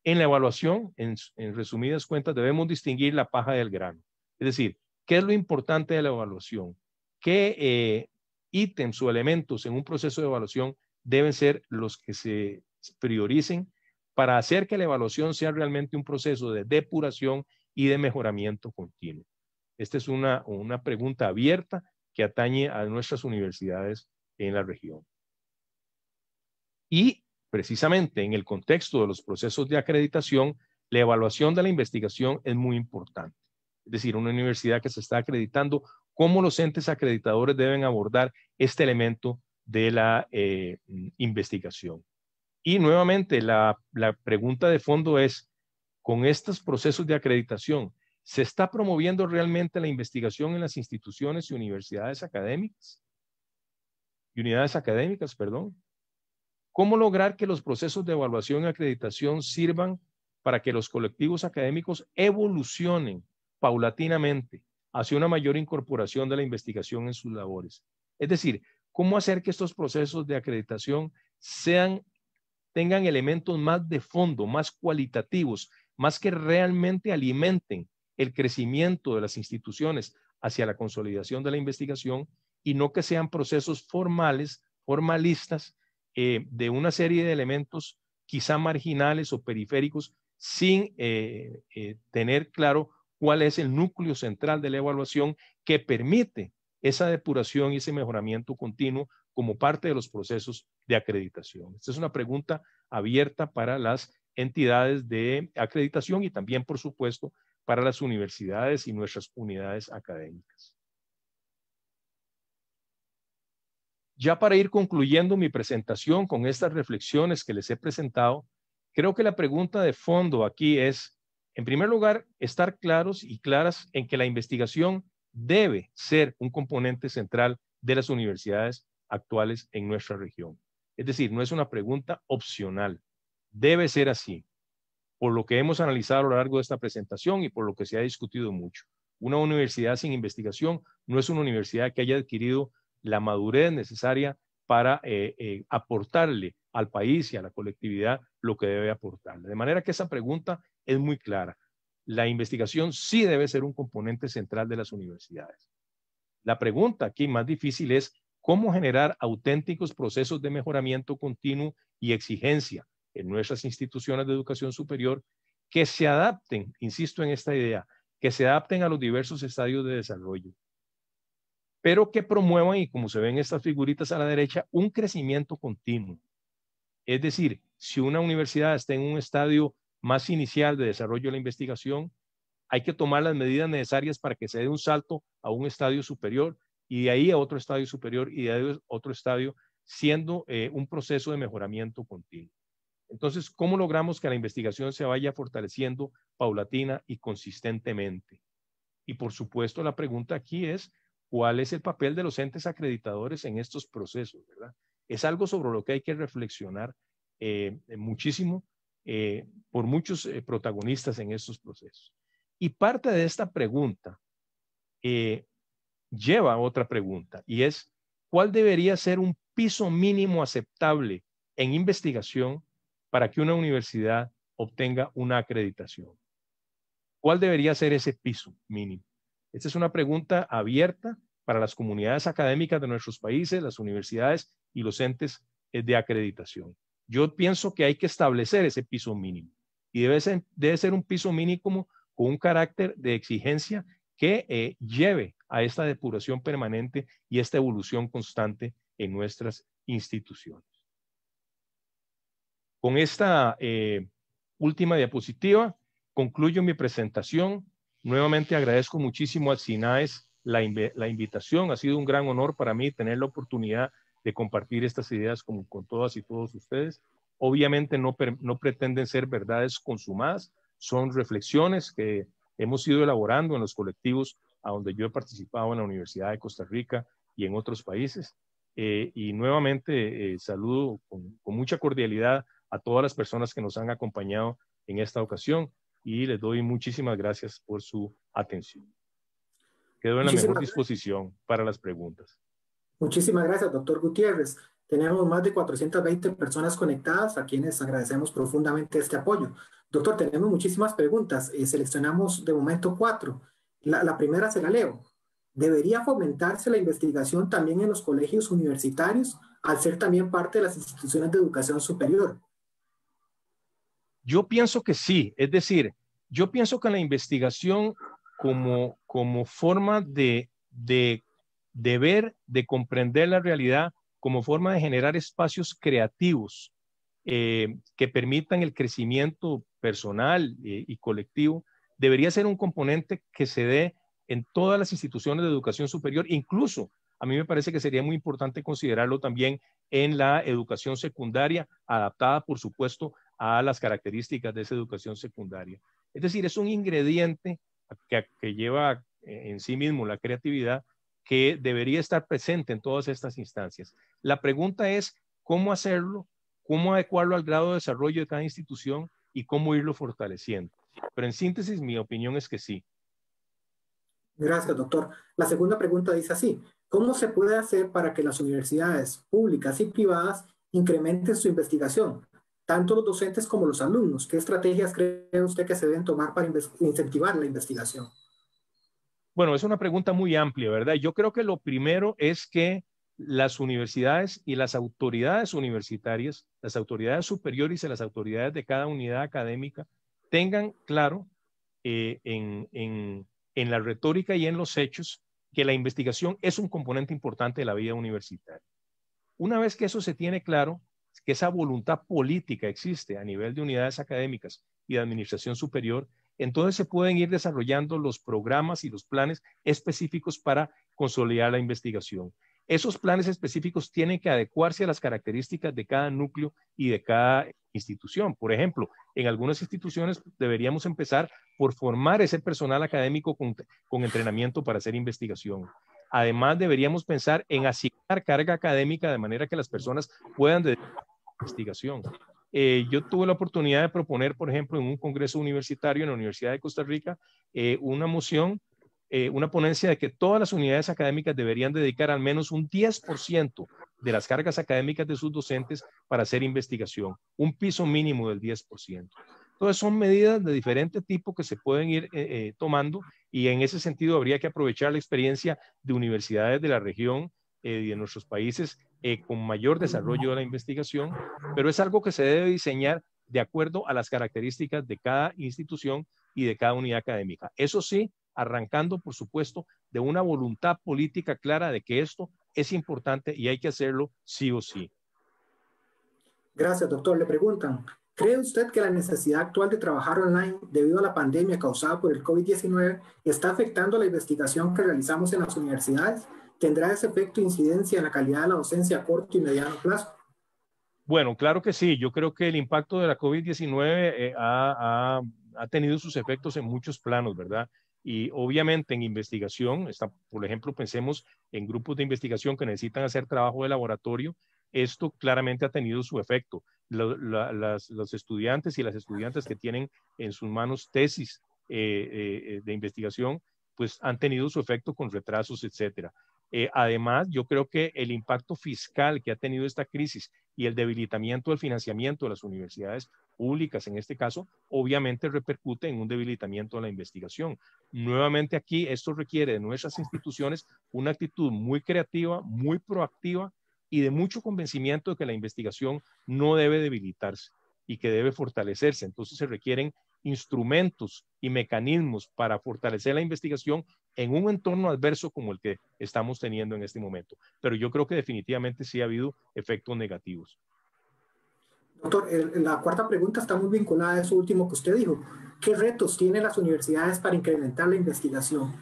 B: En la evaluación, en resumidas cuentas, debemos distinguir la paja del grano. Es decir, ¿qué es lo importante de la evaluación? qué eh, ítems o elementos en un proceso de evaluación deben ser los que se prioricen para hacer que la evaluación sea realmente un proceso de depuración y de mejoramiento continuo. Esta es una, una pregunta abierta que atañe a nuestras universidades en la región. Y precisamente en el contexto de los procesos de acreditación, la evaluación de la investigación es muy importante. Es decir, una universidad que se está acreditando cómo los entes acreditadores deben abordar este elemento de la eh, investigación. Y nuevamente, la, la pregunta de fondo es, con estos procesos de acreditación, ¿se está promoviendo realmente la investigación en las instituciones y universidades académicas? Y unidades académicas, perdón. ¿Cómo lograr que los procesos de evaluación y acreditación sirvan para que los colectivos académicos evolucionen paulatinamente hacia una mayor incorporación de la investigación en sus labores. Es decir, cómo hacer que estos procesos de acreditación sean, tengan elementos más de fondo, más cualitativos, más que realmente alimenten el crecimiento de las instituciones hacia la consolidación de la investigación y no que sean procesos formales, formalistas, eh, de una serie de elementos quizá marginales o periféricos sin eh, eh, tener claro cuál es el núcleo central de la evaluación que permite esa depuración y ese mejoramiento continuo como parte de los procesos de acreditación. Esta es una pregunta abierta para las entidades de acreditación y también, por supuesto, para las universidades y nuestras unidades académicas. Ya para ir concluyendo mi presentación con estas reflexiones que les he presentado, creo que la pregunta de fondo aquí es, en primer lugar, estar claros y claras en que la investigación debe ser un componente central de las universidades actuales en nuestra región. Es decir, no es una pregunta opcional, debe ser así, por lo que hemos analizado a lo largo de esta presentación y por lo que se ha discutido mucho. Una universidad sin investigación no es una universidad que haya adquirido la madurez necesaria para eh, eh, aportarle al país y a la colectividad lo que debe aportar. De manera que esa pregunta es muy clara. La investigación sí debe ser un componente central de las universidades. La pregunta aquí más difícil es cómo generar auténticos procesos de mejoramiento continuo y exigencia en nuestras instituciones de educación superior que se adapten, insisto en esta idea, que se adapten a los diversos estadios de desarrollo, pero que promuevan, y como se ven estas figuritas a la derecha, un crecimiento continuo, es decir, si una universidad está en un estadio más inicial de desarrollo de la investigación, hay que tomar las medidas necesarias para que se dé un salto a un estadio superior y de ahí a otro estadio superior y de ahí a otro estadio, siendo eh, un proceso de mejoramiento continuo. Entonces, ¿cómo logramos que la investigación se vaya fortaleciendo paulatina y consistentemente? Y por supuesto, la pregunta aquí es, ¿cuál es el papel de los entes acreditadores en estos procesos? ¿verdad? es algo sobre lo que hay que reflexionar eh, muchísimo eh, por muchos eh, protagonistas en estos procesos. Y parte de esta pregunta lleva a otra pregunta y es, ¿cuál debería ser un piso mínimo aceptable en investigación para que una universidad obtenga una acreditación? ¿Cuál debería ser ese piso mínimo? Esta es una pregunta abierta para las comunidades académicas de nuestros países, las universidades y los entes eh, de acreditación. Yo pienso que hay que establecer ese piso mínimo y debe ser, debe ser un piso mínimo con un carácter de exigencia que eh, lleve a esta depuración permanente y esta evolución constante en nuestras instituciones. Con esta eh, última diapositiva concluyo mi presentación. Nuevamente agradezco muchísimo a SINAES la, la invitación. Ha sido un gran honor para mí tener la oportunidad de de compartir estas ideas con, todas y todos ustedes. Obviamente no, no pretenden ser verdades consumadas, son reflexiones que hemos ido elaborando en los colectivos a donde yo he participado en la Universidad de Costa Rica y en otros países. Eh, y nuevamente eh, saludo con, mucha cordialidad a todas las personas que nos han acompañado en esta ocasión y les doy muchísimas gracias por su atención. Quedo en la mejor disposición para las preguntas.
A: Muchísimas gracias, doctor Gutiérrez. Tenemos más de 420 personas conectadas a quienes agradecemos profundamente este apoyo. Doctor, tenemos muchísimas preguntas. Eh, seleccionamos de momento cuatro. La, primera se la leo. ¿Debería fomentarse la investigación también en los colegios universitarios al ser también parte de las instituciones de educación superior?
B: Yo pienso que sí. Es decir, yo pienso que la investigación como, como forma de, de de de comprender la realidad como forma de generar espacios creativos eh, que permitan el crecimiento personal eh, y colectivo, debería ser un componente que se dé en todas las instituciones de educación superior, incluso a mí me parece que sería muy importante considerarlo también en la educación secundaria, adaptada, por supuesto, a las características de esa educación secundaria. Es decir, es un ingrediente que lleva eh, en sí mismo la creatividad, que debería estar presente en todas estas instancias. La pregunta es cómo hacerlo, cómo adecuarlo al grado de desarrollo de cada institución y cómo irlo fortaleciendo. Pero en síntesis, mi opinión es que sí.
A: Gracias, doctor. La segunda pregunta dice así, ¿cómo se puede hacer para que las universidades públicas y privadas incrementen su investigación, tanto los docentes como los alumnos? ¿Qué estrategias cree usted que se deben tomar para incentivar la investigación?
B: Bueno, es una pregunta muy amplia, ¿verdad? Yo creo que lo primero es que las universidades y las autoridades universitarias, las autoridades superiores y las autoridades de cada unidad académica tengan claro eh, en, en la retórica y en los hechos que la investigación es un componente importante de la vida universitaria. Una vez que eso se tiene claro, que esa voluntad política existe a nivel de unidades académicas y de administración superior, entonces se pueden ir desarrollando los programas y los planes específicos para consolidar la investigación. Esos planes específicos tienen que adecuarse a las características de cada núcleo y de cada institución. Por ejemplo, en algunas instituciones deberíamos empezar por formar ese personal académico con, entrenamiento para hacer investigación. Además, deberíamos pensar en asignar carga académica de manera que las personas puedan dedicar investigación. Eh, yo tuve la oportunidad de proponer, por ejemplo, en un congreso universitario en la Universidad de Costa Rica, eh, una moción, eh, una ponencia de que todas las unidades académicas deberían dedicar al menos un 10% de las cargas académicas de sus docentes para hacer investigación, un piso mínimo del 10%. Entonces son medidas de diferente tipo que se pueden ir tomando y en ese sentido habría que aprovechar la experiencia de universidades de la región eh, en nuestros países eh, con mayor desarrollo de la investigación, pero es algo que se debe diseñar de acuerdo a las características de cada institución y de cada unidad académica. Eso sí, arrancando, por supuesto, de una voluntad política clara de que esto es importante y hay que hacerlo sí o sí.
A: Gracias, doctor. Le preguntan, ¿cree usted que la necesidad actual de trabajar online debido a la pandemia causada por el COVID-19 está afectando la investigación que realizamos en las universidades? ¿Tendrá ese efecto incidencia en la calidad de la docencia a corto y mediano plazo?
B: Bueno, claro que sí. Yo creo que el impacto de la COVID-19 eh, ha, ha, ha, tenido sus efectos en muchos planos, ¿verdad? Y obviamente en investigación, está, por ejemplo, pensemos en grupos de investigación que necesitan hacer trabajo de laboratorio, esto claramente ha tenido su efecto. los estudiantes y las estudiantes que tienen en sus manos tesis eh, eh, de investigación, pues han tenido su efecto con retrasos, etcétera. Eh, además, yo creo que el impacto fiscal que ha tenido esta crisis y el debilitamiento del financiamiento de las universidades públicas, en este caso, obviamente repercute en un debilitamiento de la investigación. Nuevamente aquí, esto requiere de nuestras instituciones una actitud muy creativa, muy proactiva y de mucho convencimiento de que la investigación no debe debilitarse y que debe fortalecerse. Entonces se requieren instrumentos y mecanismos para fortalecer la investigación, en un entorno adverso como el que estamos teniendo en este momento. Pero yo creo que definitivamente sí ha habido efectos negativos.
A: Doctor, la cuarta pregunta está muy vinculada a eso último que usted dijo. ¿Qué retos tienen las universidades para incrementar la investigación?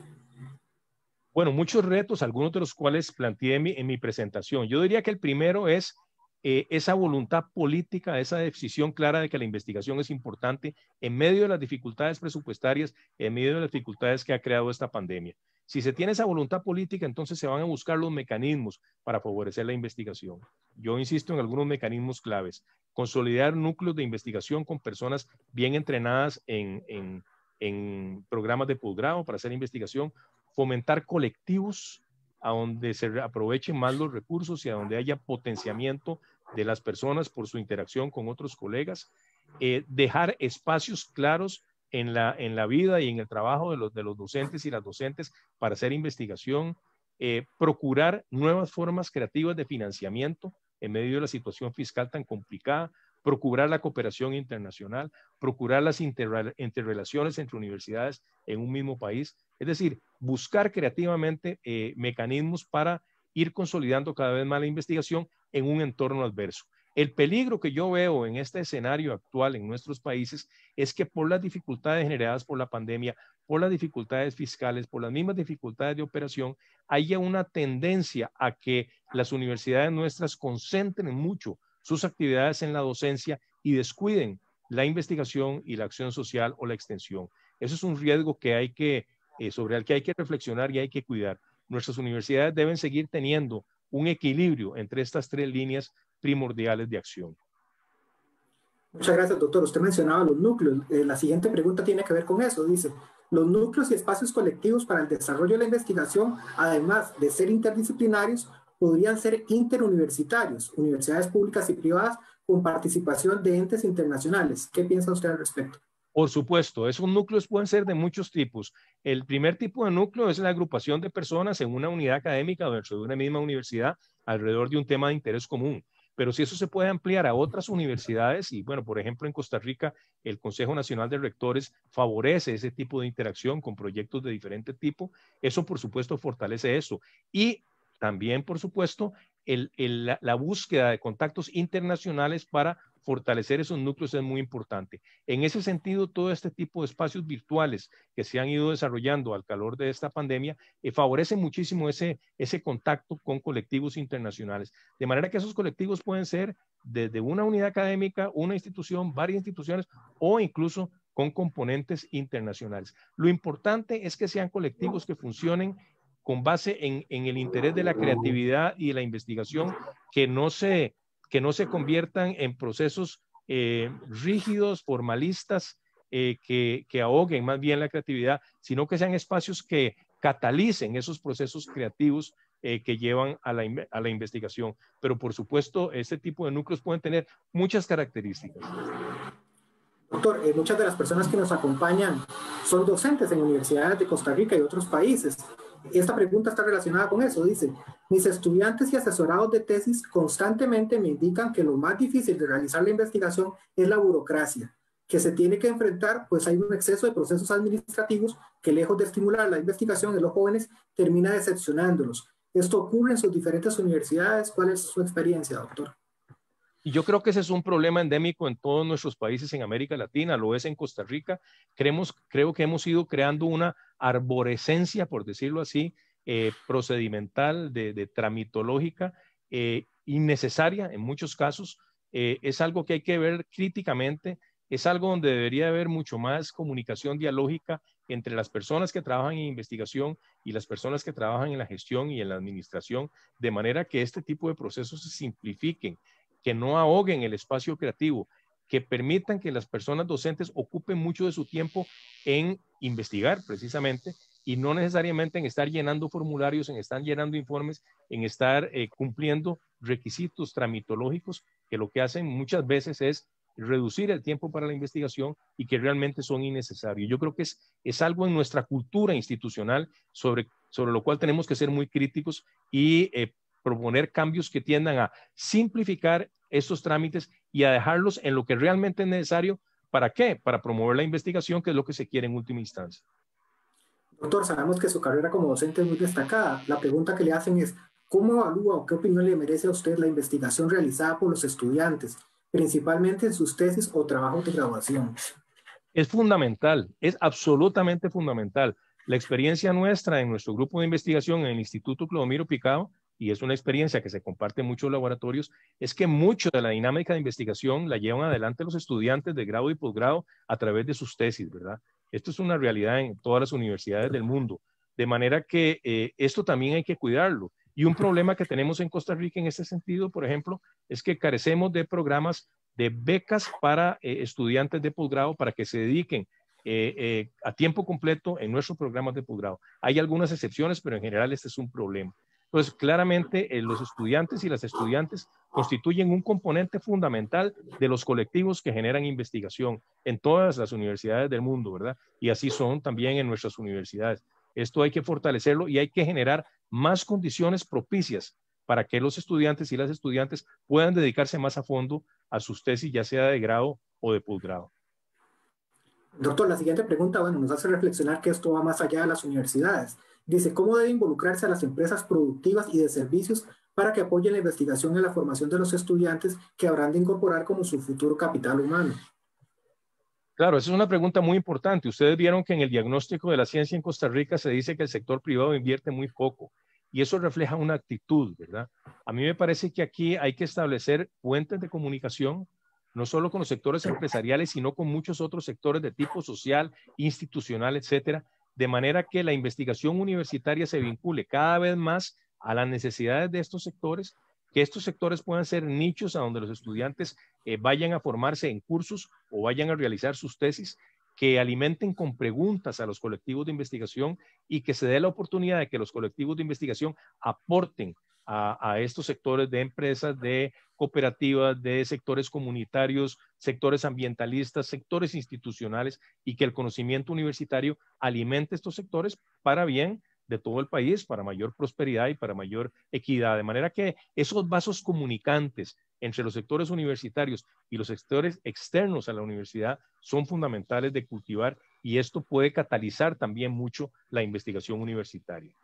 B: Bueno, muchos retos, algunos de los cuales planteé en mi presentación. Yo diría que el primero es eh, esa voluntad política, esa decisión clara de que la investigación es importante en medio de las dificultades presupuestarias, en medio de las dificultades que ha creado esta pandemia. Si se tiene esa voluntad política, entonces se van a buscar los mecanismos para favorecer la investigación. Yo insisto en algunos mecanismos claves. Consolidar núcleos de investigación con personas bien entrenadas en, en programas de posgrado para hacer investigación. Fomentar colectivos a donde se aprovechen más los recursos y a donde haya potenciamiento de las personas por su interacción con otros colegas, eh, dejar espacios claros en la, vida y en el trabajo de los, docentes y las docentes para hacer investigación, eh, procurar nuevas formas creativas de financiamiento en medio de la situación fiscal tan complicada, procurar la cooperación internacional, procurar las interrelaciones entre universidades en un mismo país, es decir, buscar creativamente eh, mecanismos para ir consolidando cada vez más la investigación en un entorno adverso. El peligro que yo veo en este escenario actual en nuestros países es que por las dificultades generadas por la pandemia, por las dificultades fiscales, por las mismas dificultades de operación, haya una tendencia a que las universidades nuestras concentren mucho sus actividades en la docencia y descuiden la investigación y la acción social o la extensión. Eso es un riesgo que hay que, eh, sobre el que hay que reflexionar y hay que cuidar. Nuestras universidades deben seguir teniendo un equilibrio entre estas tres líneas primordiales de acción.
A: Muchas gracias, doctor. Usted mencionaba los núcleos. Eh, la siguiente pregunta tiene que ver con eso. Dice, los núcleos y espacios colectivos para el desarrollo de la investigación, además de ser interdisciplinarios, podrían ser interuniversitarios, universidades públicas y privadas con participación de entes internacionales. ¿Qué piensa usted al respecto?
B: Por supuesto, esos núcleos pueden ser de muchos tipos. El primer tipo de núcleo es la agrupación de personas en una unidad académica o dentro de una misma universidad alrededor de un tema de interés común. Pero si eso se puede ampliar a otras universidades, y bueno, por ejemplo, en Costa Rica, el Consejo Nacional de Rectores favorece ese tipo de interacción con proyectos de diferente tipo, eso por supuesto fortalece eso. Y también, por supuesto, la, búsqueda de contactos internacionales para fortalecer esos núcleos es muy importante. En ese sentido, todo este tipo de espacios virtuales que se han ido desarrollando al calor de esta pandemia eh, favorecen favorece muchísimo ese, ese contacto con colectivos internacionales. De manera que esos colectivos pueden ser desde una unidad académica, una institución, varias instituciones o incluso con componentes internacionales. Lo importante es que sean colectivos que funcionen con base en, el interés de la mm. creatividad y de la investigación, que no se, que no se conviertan en procesos eh, rígidos, formalistas, eh, que, ahoguen más bien la creatividad, sino que sean espacios que catalicen esos procesos creativos eh, que llevan a la, investigación. Pero por supuesto, este tipo de núcleos pueden tener muchas características.
A: Doctor, muchas de las personas que nos acompañan son docentes en universidades de Costa Rica y otros países esta pregunta está relacionada con eso. Dice, mis estudiantes y asesorados de tesis constantemente me indican que lo más difícil de realizar la investigación es la burocracia, que se tiene que enfrentar, pues hay un exceso de procesos administrativos que lejos de estimular la investigación de los jóvenes, termina decepcionándolos. Esto ocurre en sus diferentes universidades. ¿Cuál es su experiencia, doctor?
B: Y yo creo que ese es un problema endémico en todos nuestros países en América Latina, lo es en Costa Rica. Creemos, creo que hemos ido creando una arborescencia, por decirlo así, eh, procedimental, de, tramitológica, eh, innecesaria en muchos casos. Eh, es algo que hay que ver críticamente, es algo donde debería haber mucho más comunicación dialógica entre las personas que trabajan en investigación y las personas que trabajan en la gestión y en la administración, de manera que este tipo de procesos se simplifiquen que no ahoguen el espacio creativo, que permitan que las personas docentes ocupen mucho de su tiempo en investigar precisamente y no necesariamente en estar llenando formularios, en estar llenando informes, en estar eh, cumpliendo requisitos tramitológicos que lo que hacen muchas veces es reducir el tiempo para la investigación y que realmente son innecesarios. Yo creo que es, es algo en nuestra cultura institucional sobre, sobre lo cual tenemos que ser muy críticos y eh, proponer cambios que tiendan a simplificar estos trámites y a dejarlos en lo que realmente es necesario. ¿Para qué? Para promover la investigación, que es lo que se quiere en última instancia.
A: Doctor, sabemos que su carrera como docente es muy destacada. La pregunta que le hacen es, ¿cómo evalúa o qué opinión le merece a usted la investigación realizada por los estudiantes, principalmente en sus tesis o trabajos de graduación?
B: Es fundamental, es absolutamente fundamental. La experiencia nuestra en nuestro grupo de investigación en el Instituto Clodomiro Picado y es una experiencia que se comparte en muchos laboratorios, es que mucho de la dinámica de investigación la llevan adelante los estudiantes de grado y posgrado a través de sus tesis, ¿verdad? Esto es una realidad en todas las universidades del mundo. De manera que eh, esto también hay que cuidarlo. Y un problema que tenemos en Costa Rica en este sentido, por ejemplo, es que carecemos de programas de becas para eh, estudiantes de posgrado para que se dediquen eh, a tiempo completo en nuestros programas de posgrado. Hay algunas excepciones, pero en general este es un problema. Entonces, claramente eh, los estudiantes y las estudiantes constituyen un componente fundamental de los colectivos que generan investigación en todas las universidades del mundo, ¿verdad? Y así son también en nuestras universidades. Esto hay que fortalecerlo y hay que generar más condiciones propicias para que los estudiantes y las estudiantes puedan dedicarse más a fondo a sus tesis, ya sea de grado o de posgrado.
A: Doctor, la siguiente pregunta, bueno, nos hace reflexionar que esto va más allá de las universidades. Dice, ¿cómo debe involucrarse a las empresas productivas y de servicios para que apoyen la investigación y la formación de los estudiantes que habrán de incorporar como su futuro capital humano?
B: Claro, esa es una pregunta muy importante. Ustedes vieron que en el diagnóstico de la ciencia en Costa Rica se dice que el sector privado invierte muy poco y eso refleja una actitud, ¿verdad? A mí me parece que aquí hay que establecer puentes de comunicación, no solo con los sectores empresariales, sino con muchos otros sectores de tipo social, institucional, etcétera, de manera que la investigación universitaria se vincule cada vez más a las necesidades de estos sectores, que estos sectores puedan ser nichos a donde los estudiantes eh, vayan a formarse en cursos o vayan a realizar sus tesis, que alimenten con preguntas a los colectivos de investigación y que se dé la oportunidad de que los colectivos de investigación aporten a, estos sectores de empresas, de cooperativas, de sectores comunitarios, sectores ambientalistas, sectores institucionales y que el conocimiento universitario alimente estos sectores para bien de todo el país, para mayor prosperidad y para mayor equidad. De manera que esos vasos comunicantes entre los sectores universitarios y los sectores externos a la universidad son fundamentales de cultivar y esto puede catalizar también mucho la investigación universitaria.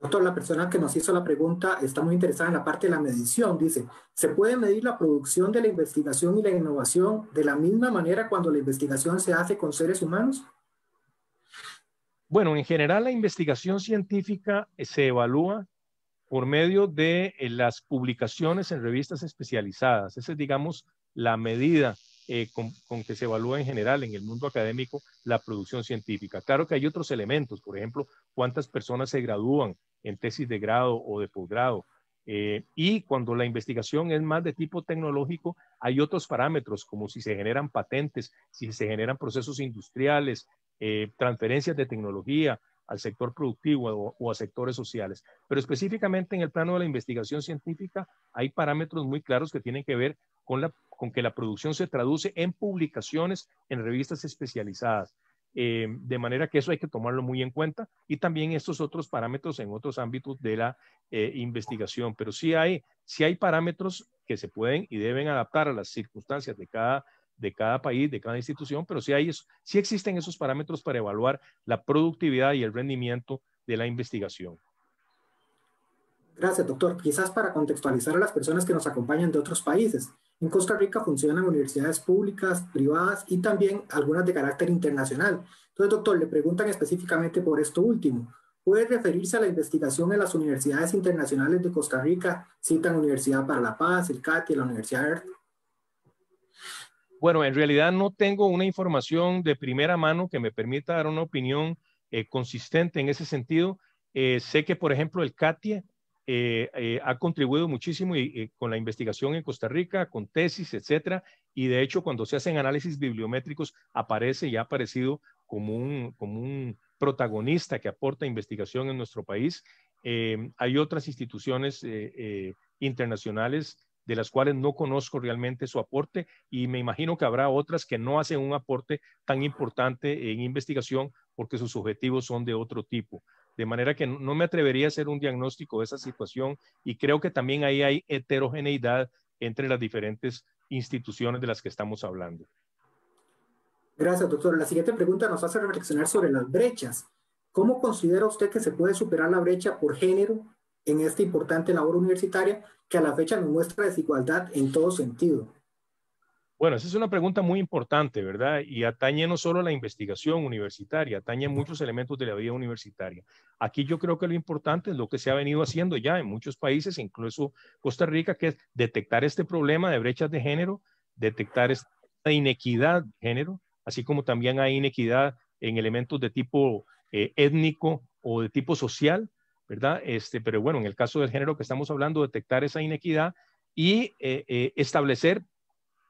A: Doctor, la persona que nos hizo la pregunta está muy interesada en la parte de la medición. Dice, ¿se puede medir la producción de la investigación y la innovación de la misma manera cuando la investigación se hace con seres humanos?
B: Bueno, en general la investigación científica eh, se evalúa por medio de eh, las publicaciones en revistas especializadas. Esa es, digamos, la medida eh, con, que se evalúa en general en el mundo académico la producción científica. Claro que hay otros elementos, por ejemplo, cuántas personas se gradúan en tesis de grado o de posgrado. Eh, y cuando la investigación es más de tipo tecnológico, hay otros parámetros, como si se generan patentes, si se generan procesos industriales, eh, transferencias de tecnología al sector productivo o a sectores sociales. Pero específicamente en el plano de la investigación científica hay parámetros muy claros que tienen que ver con la con que la producción se traduce en publicaciones en revistas especializadas. Eh, de manera que eso hay que tomarlo muy en cuenta y también estos otros parámetros en otros ámbitos de la eh, investigación. Pero sí hay, si hay parámetros que se pueden y deben adaptar a las circunstancias de cada, de cada país, de cada institución, pero sí, hay sí existen esos parámetros para evaluar la productividad y el rendimiento de la investigación.
A: Gracias, doctor. Quizás para contextualizar a las personas que nos acompañan de otros países. En Costa Rica funcionan universidades públicas, privadas y también algunas de carácter internacional. Entonces, doctor, le preguntan específicamente por esto último. ¿Puede referirse a la investigación en las universidades internacionales de Costa Rica? Citan Universidad para la Paz, el CATI, la Universidad
B: Bueno, en realidad no tengo una información de primera mano que me permita dar una opinión eh, consistente en ese sentido. Eh, sé que, por ejemplo, el CATIE eh, eh, ha contribuido muchísimo con la investigación en Costa Rica, con tesis, etcétera, y de hecho cuando se hacen análisis bibliométricos aparece y ha aparecido como como un protagonista que aporta investigación en nuestro país. Eh, hay otras instituciones internacionales de las cuales no conozco realmente su aporte y me imagino que habrá otras que no hacen un aporte tan importante en investigación porque sus objetivos son de otro tipo. De manera que no me atrevería a hacer un diagnóstico de esa situación y creo que también ahí hay heterogeneidad entre las diferentes instituciones de las que estamos hablando.
A: Gracias, doctor. La siguiente pregunta nos hace reflexionar sobre las brechas. ¿Cómo considera usted que se puede superar la brecha por género en esta importante labor universitaria que a la fecha nos muestra desigualdad en todo sentido?
B: Bueno, esa es una pregunta muy importante, ¿verdad? Y atañe no solo a la investigación universitaria, atañe a muchos elementos de la vida universitaria. Aquí yo creo que lo importante es lo que se ha venido haciendo ya en muchos países, incluso Costa Rica, que es detectar este problema de brechas de género, detectar esta inequidad de género, así como también hay inequidad en elementos de tipo eh, étnico o de tipo social, ¿verdad? Este, pero bueno, en el caso del género que estamos hablando, detectar esa inequidad y eh, eh, establecer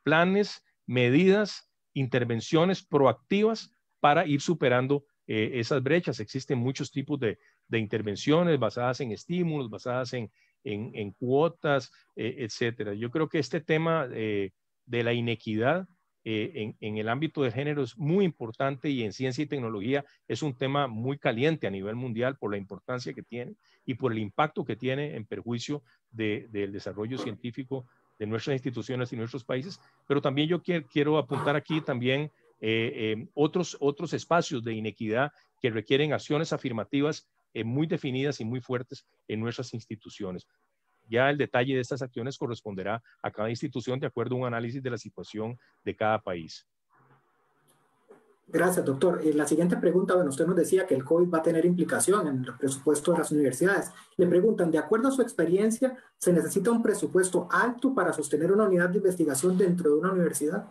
B: planes, medidas, intervenciones proactivas para ir superando eh, esas brechas. Existen muchos tipos de, de, intervenciones basadas en estímulos, basadas en, en, cuotas, etc. Eh, etcétera. Yo creo que este tema eh, de la inequidad en, en, el ámbito de género es muy importante y en ciencia y tecnología es un tema muy caliente a nivel mundial por la importancia que tiene y por el impacto que tiene en perjuicio del desarrollo científico de nuestras instituciones y nuestros países, pero también yo quiero, apuntar aquí también eh, em, otros, otros espacios de inequidad que requieren acciones afirmativas eh, muy definidas y muy fuertes en nuestras instituciones. Ya el detalle de estas acciones corresponderá a cada institución de acuerdo a un análisis de la situación de cada país.
A: Gracias, doctor. Eh, la siguiente pregunta, bueno, usted nos decía que el COVID va a tener implicación en el presupuesto de las universidades. Le preguntan, de acuerdo a su experiencia, ¿se necesita un presupuesto alto para sostener una unidad de investigación dentro de una universidad?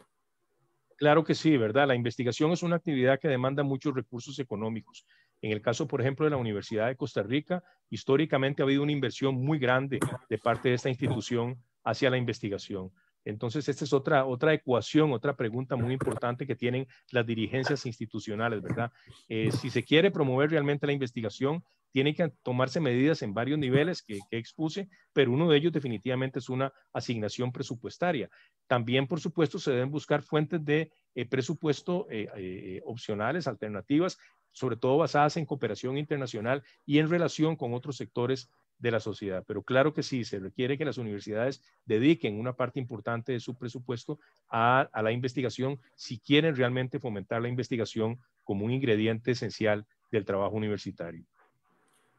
B: Claro que sí, ¿verdad? La investigación es una actividad que demanda muchos recursos económicos. En el caso, por ejemplo, de la Universidad de Costa Rica, históricamente ha habido una inversión muy grande de parte de esta institución hacia la investigación. Entonces, esta es otra, otra ecuación, otra pregunta muy importante que tienen las dirigencias institucionales, ¿verdad? Eh, si se quiere promover realmente la investigación, tiene que tomarse medidas en varios niveles que, expuse, pero uno de ellos definitivamente es una asignación presupuestaria. También, por supuesto, se deben buscar fuentes de eh, presupuesto eh, opcionales, alternativas, sobre todo basadas en cooperación internacional y en relación con otros sectores de la sociedad. Pero claro que sí, se requiere que las universidades dediquen una parte importante de su presupuesto a, la investigación si quieren realmente fomentar la investigación como un ingrediente esencial del trabajo universitario.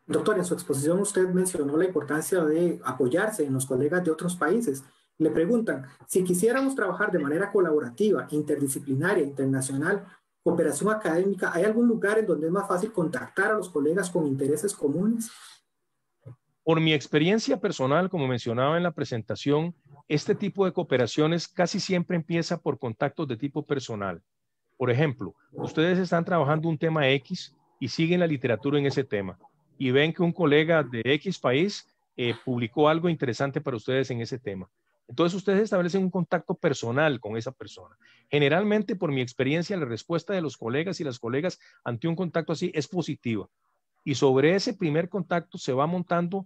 A: Doctor, en su exposición usted mencionó la importancia de apoyarse en los colegas de otros países. Le preguntan, si quisiéramos trabajar de manera colaborativa, interdisciplinaria, internacional, cooperación académica, ¿hay algún lugar en donde es más fácil contactar a los colegas con intereses comunes?
B: Por mi experiencia personal, como mencionaba en la presentación, este tipo de cooperaciones casi siempre empieza por contactos de tipo personal. Por ejemplo, ustedes están trabajando un tema X y siguen la literatura en ese tema y ven que un colega de X país eh, publicó algo interesante para ustedes en ese tema. Entonces ustedes establecen un contacto personal con esa persona. Generalmente, por mi experiencia, la respuesta de los colegas y las colegas ante un contacto así es positiva. Y sobre ese primer contacto se va montando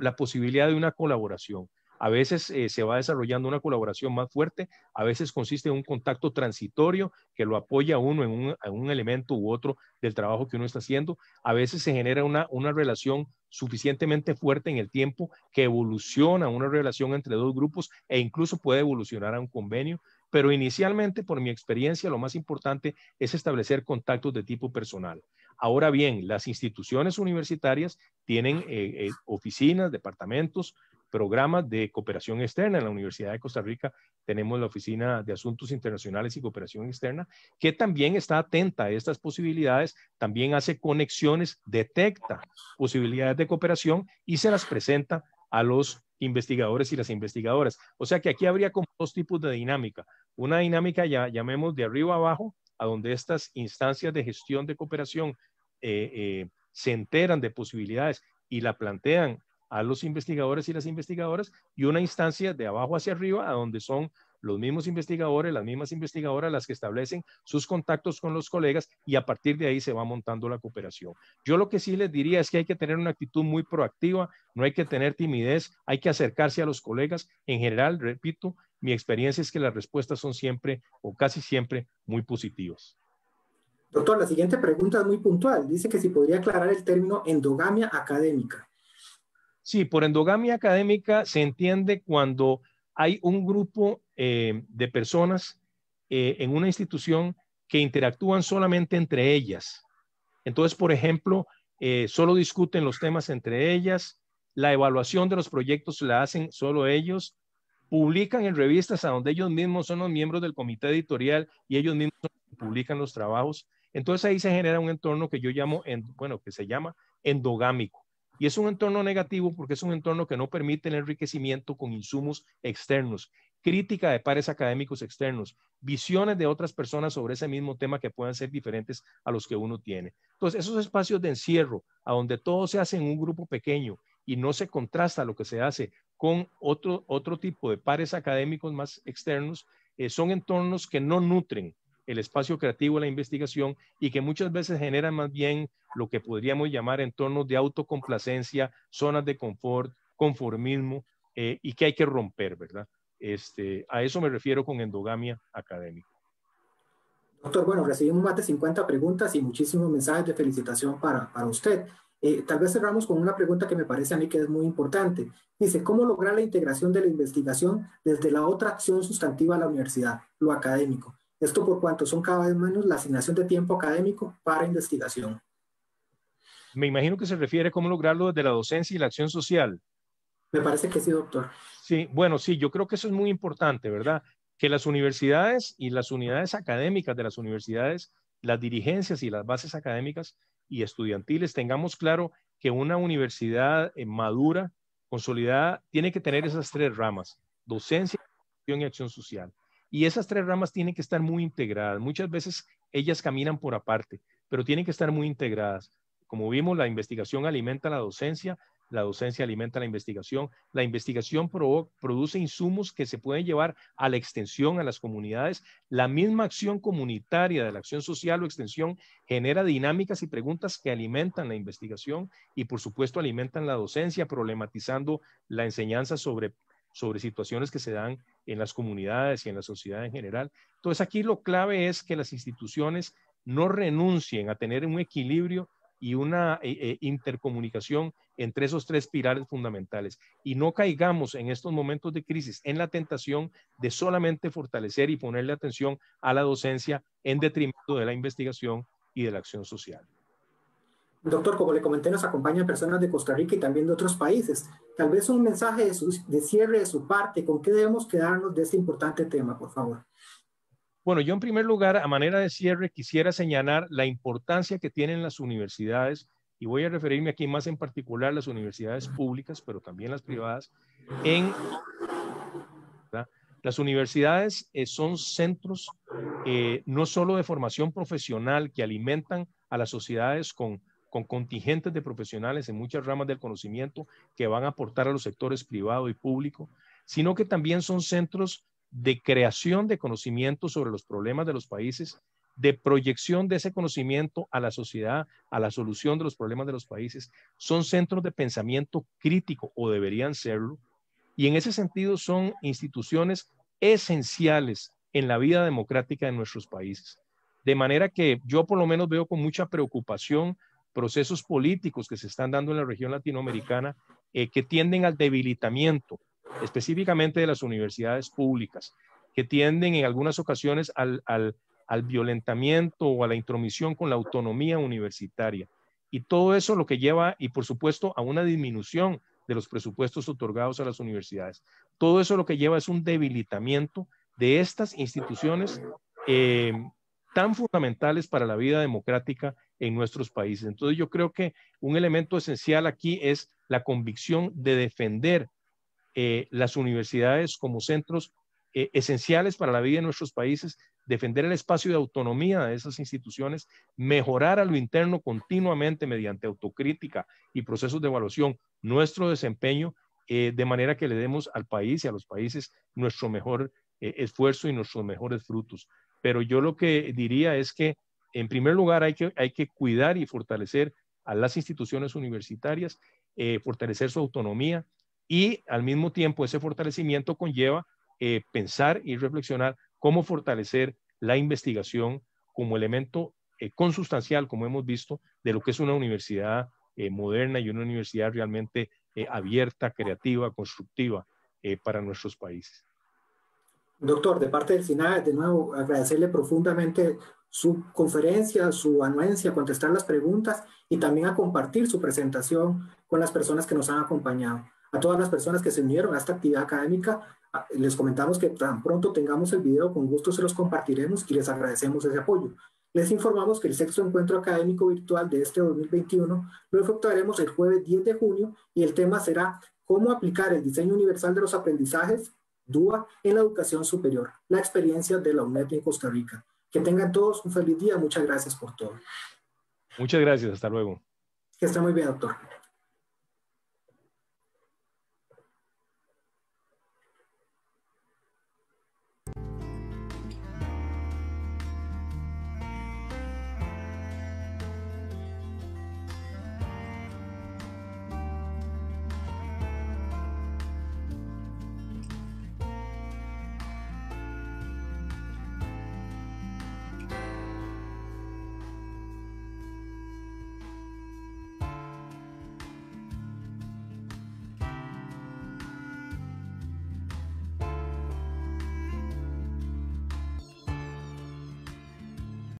B: la posibilidad de una colaboración. A veces eh, se va desarrollando una colaboración más fuerte, a veces consiste en un contacto transitorio que lo apoya uno en un, elemento u otro del trabajo que uno está haciendo. A veces se genera una, una relación suficientemente fuerte en el tiempo que evoluciona una relación entre dos grupos e incluso puede evolucionar a un convenio pero inicialmente, por mi experiencia, lo más importante es establecer contactos de tipo personal. Ahora bien, las instituciones universitarias tienen eh, eh, oficinas, departamentos, programas de cooperación externa. En la Universidad de Costa Rica tenemos la Oficina de Asuntos Internacionales y Cooperación Externa, que también está atenta a estas posibilidades, también hace conexiones, detecta posibilidades de cooperación y se las presenta a los investigadores y las investigadoras. O sea que aquí habría como dos tipos de dinámica una dinámica, ya, llamemos de arriba a abajo, a donde estas instancias de gestión de cooperación eh, eh, se enteran de posibilidades y la plantean a los investigadores y las investigadoras, y una instancia de abajo hacia arriba, a donde son los mismos investigadores, las mismas investigadoras las que establecen sus contactos con los colegas y a partir de ahí se va montando la cooperación. Yo lo que sí les diría es que hay que tener una actitud muy proactiva, no hay que tener timidez, hay que acercarse a los colegas. En general, repito, mi experiencia es que las respuestas son siempre o casi siempre muy positivas.
A: Doctor, la siguiente pregunta es muy puntual. Dice que si podría aclarar el término endogamia académica.
B: Sí, por endogamia académica se entiende cuando hay un grupo eh, de personas eh, en una institución que interactúan solamente entre ellas. Entonces, por ejemplo, eh, solo discuten los temas entre ellas, la evaluación de los proyectos la hacen solo ellos, publican en revistas a donde ellos mismos son los miembros del comité editorial y ellos mismos publican los trabajos. Entonces ahí se genera un entorno que yo llamo, en, bueno, que se llama endogámico. Y es un entorno negativo porque es un entorno que no permite el enriquecimiento con insumos externos, crítica de pares académicos externos, visiones de otras personas sobre ese mismo tema que puedan ser diferentes a los que uno tiene. Entonces, esos espacios de encierro, a donde todo se hace en un grupo pequeño y no se contrasta lo que se hace con otro, otro tipo de pares académicos más externos, eh, son entornos que no nutren el espacio creativo, la investigación y que muchas veces generan más bien lo que podríamos llamar entornos de autocomplacencia, zonas de confort, conformismo eh, y que hay que romper, ¿verdad? Este, a eso me refiero con endogamia académica.
A: Doctor, bueno, recibimos más de 50 preguntas y muchísimos mensajes de felicitación para, para usted. Eh, tal vez cerramos con una pregunta que me parece a mí que es muy importante. Dice, ¿cómo lograr la integración de la investigación desde la otra acción sustantiva a la universidad, lo académico? Esto por cuanto son cada vez menos la asignación de tiempo académico para investigación.
B: Me imagino que se refiere a cómo lograrlo desde la docencia y la acción social. Me parece que sí, doctor. Sí, bueno, sí, yo creo que eso es muy importante, ¿verdad? Que las universidades y las unidades académicas de las universidades, las dirigencias y las bases académicas y estudiantiles tengamos claro que una universidad eh, madura, consolidada, tiene que tener esas tres ramas, docencia, educación y acción social. Y esas tres ramas tienen que estar muy integradas. Muchas veces ellas caminan por aparte, pero tienen que estar muy integradas. Como vimos, la investigación alimenta la docencia, la docencia alimenta la investigación. La investigación produce insumos que se pueden llevar a la extensión, a las comunidades. La misma acción comunitaria de la acción social o extensión genera dinámicas y preguntas que alimentan la investigación y, por supuesto, alimentan la docencia, problematizando la enseñanza sobre, sobre situaciones que se dan en las comunidades y en la sociedad en general. Entonces, aquí lo clave es que las instituciones no renuncien a tener un equilibrio y una eh, eh, intercomunicación entre esos tres pilares fundamentales. Y no caigamos en estos momentos de crisis en la tentación de solamente fortalecer y ponerle atención a la docencia en detrimento de la investigación y de la acción social.
A: Doctor, como le comenté, nos acompañan personas de Costa Rica y también de otros países. Tal vez un mensaje de, de cierre de su parte, ¿con qué debemos quedarnos de este importante tema, por favor?
B: Bueno, yo en primer lugar, a manera de cierre, quisiera señalar la importancia que tienen las universidades, y voy a referirme aquí más en particular a las universidades públicas, pero también las privadas, en... Las universidades eh, son centros eh, no solo de formación profesional que alimentan a las sociedades con, con contingentes de profesionales en muchas ramas del conocimiento que van a aportar a los sectores privado y público, sino que también son centros de creación de conocimiento sobre los problemas de los países, de proyección de ese conocimiento a la sociedad, a la solución de los problemas de los países, son centros de pensamiento crítico o deberían serlo. Y en ese sentido son instituciones esenciales en la vida democrática de nuestros países. De manera que yo por lo menos veo con mucha preocupación procesos políticos que se están dando en la región latinoamericana eh, que tienden al debilitamiento específicamente de las universidades públicas, que tienden en algunas ocasiones al, violentamiento o a la intromisión con la autonomía universitaria. Y todo eso lo que lleva, y por supuesto, a una disminución de los presupuestos otorgados a las universidades. Todo eso lo que lleva es un debilitamiento de estas instituciones eh, tan fundamentales para la vida democrática en nuestros países. Entonces yo creo que un elemento esencial aquí es la convicción de defender eh, las universidades como centros eh, esenciales para la vida de nuestros países, defender el espacio de autonomía de esas instituciones, mejorar a lo interno continuamente mediante autocrítica y procesos de evaluación nuestro desempeño, eh, de manera que le demos al país y a los países nuestro mejor esfuerzo y nuestros mejores frutos. Pero yo lo que diría es que, en primer lugar, hay que cuidar y fortalecer a las instituciones universitarias, fortalecer su autonomía, y al mismo tiempo ese fortalecimiento conlleva eh, pensar y reflexionar cómo fortalecer la investigación como elemento eh, consustancial, como hemos visto, de lo que es una universidad eh, moderna y una universidad realmente abierta, creativa, constructiva para nuestros países.
A: Doctor, de parte del final de nuevo agradecerle profundamente su conferencia, su anuencia, a contestar las preguntas y también a compartir su presentación con las personas que nos han acompañado a todas las personas que se unieron a esta actividad académica. Les comentamos que tan pronto tengamos el video, con gusto se los compartiremos y les agradecemos ese apoyo. Les informamos que el sexto encuentro académico virtual de este 2021 lo efectuaremos el jueves 10 de junio y el tema será cómo aplicar el diseño universal de los aprendizajes, DUA, en la educación superior, la experiencia de la UNED en Costa Rica. Que tengan todos un feliz día. Muchas gracias por todo.
B: Muchas gracias. Hasta luego.
A: Que esté muy bien, doctor.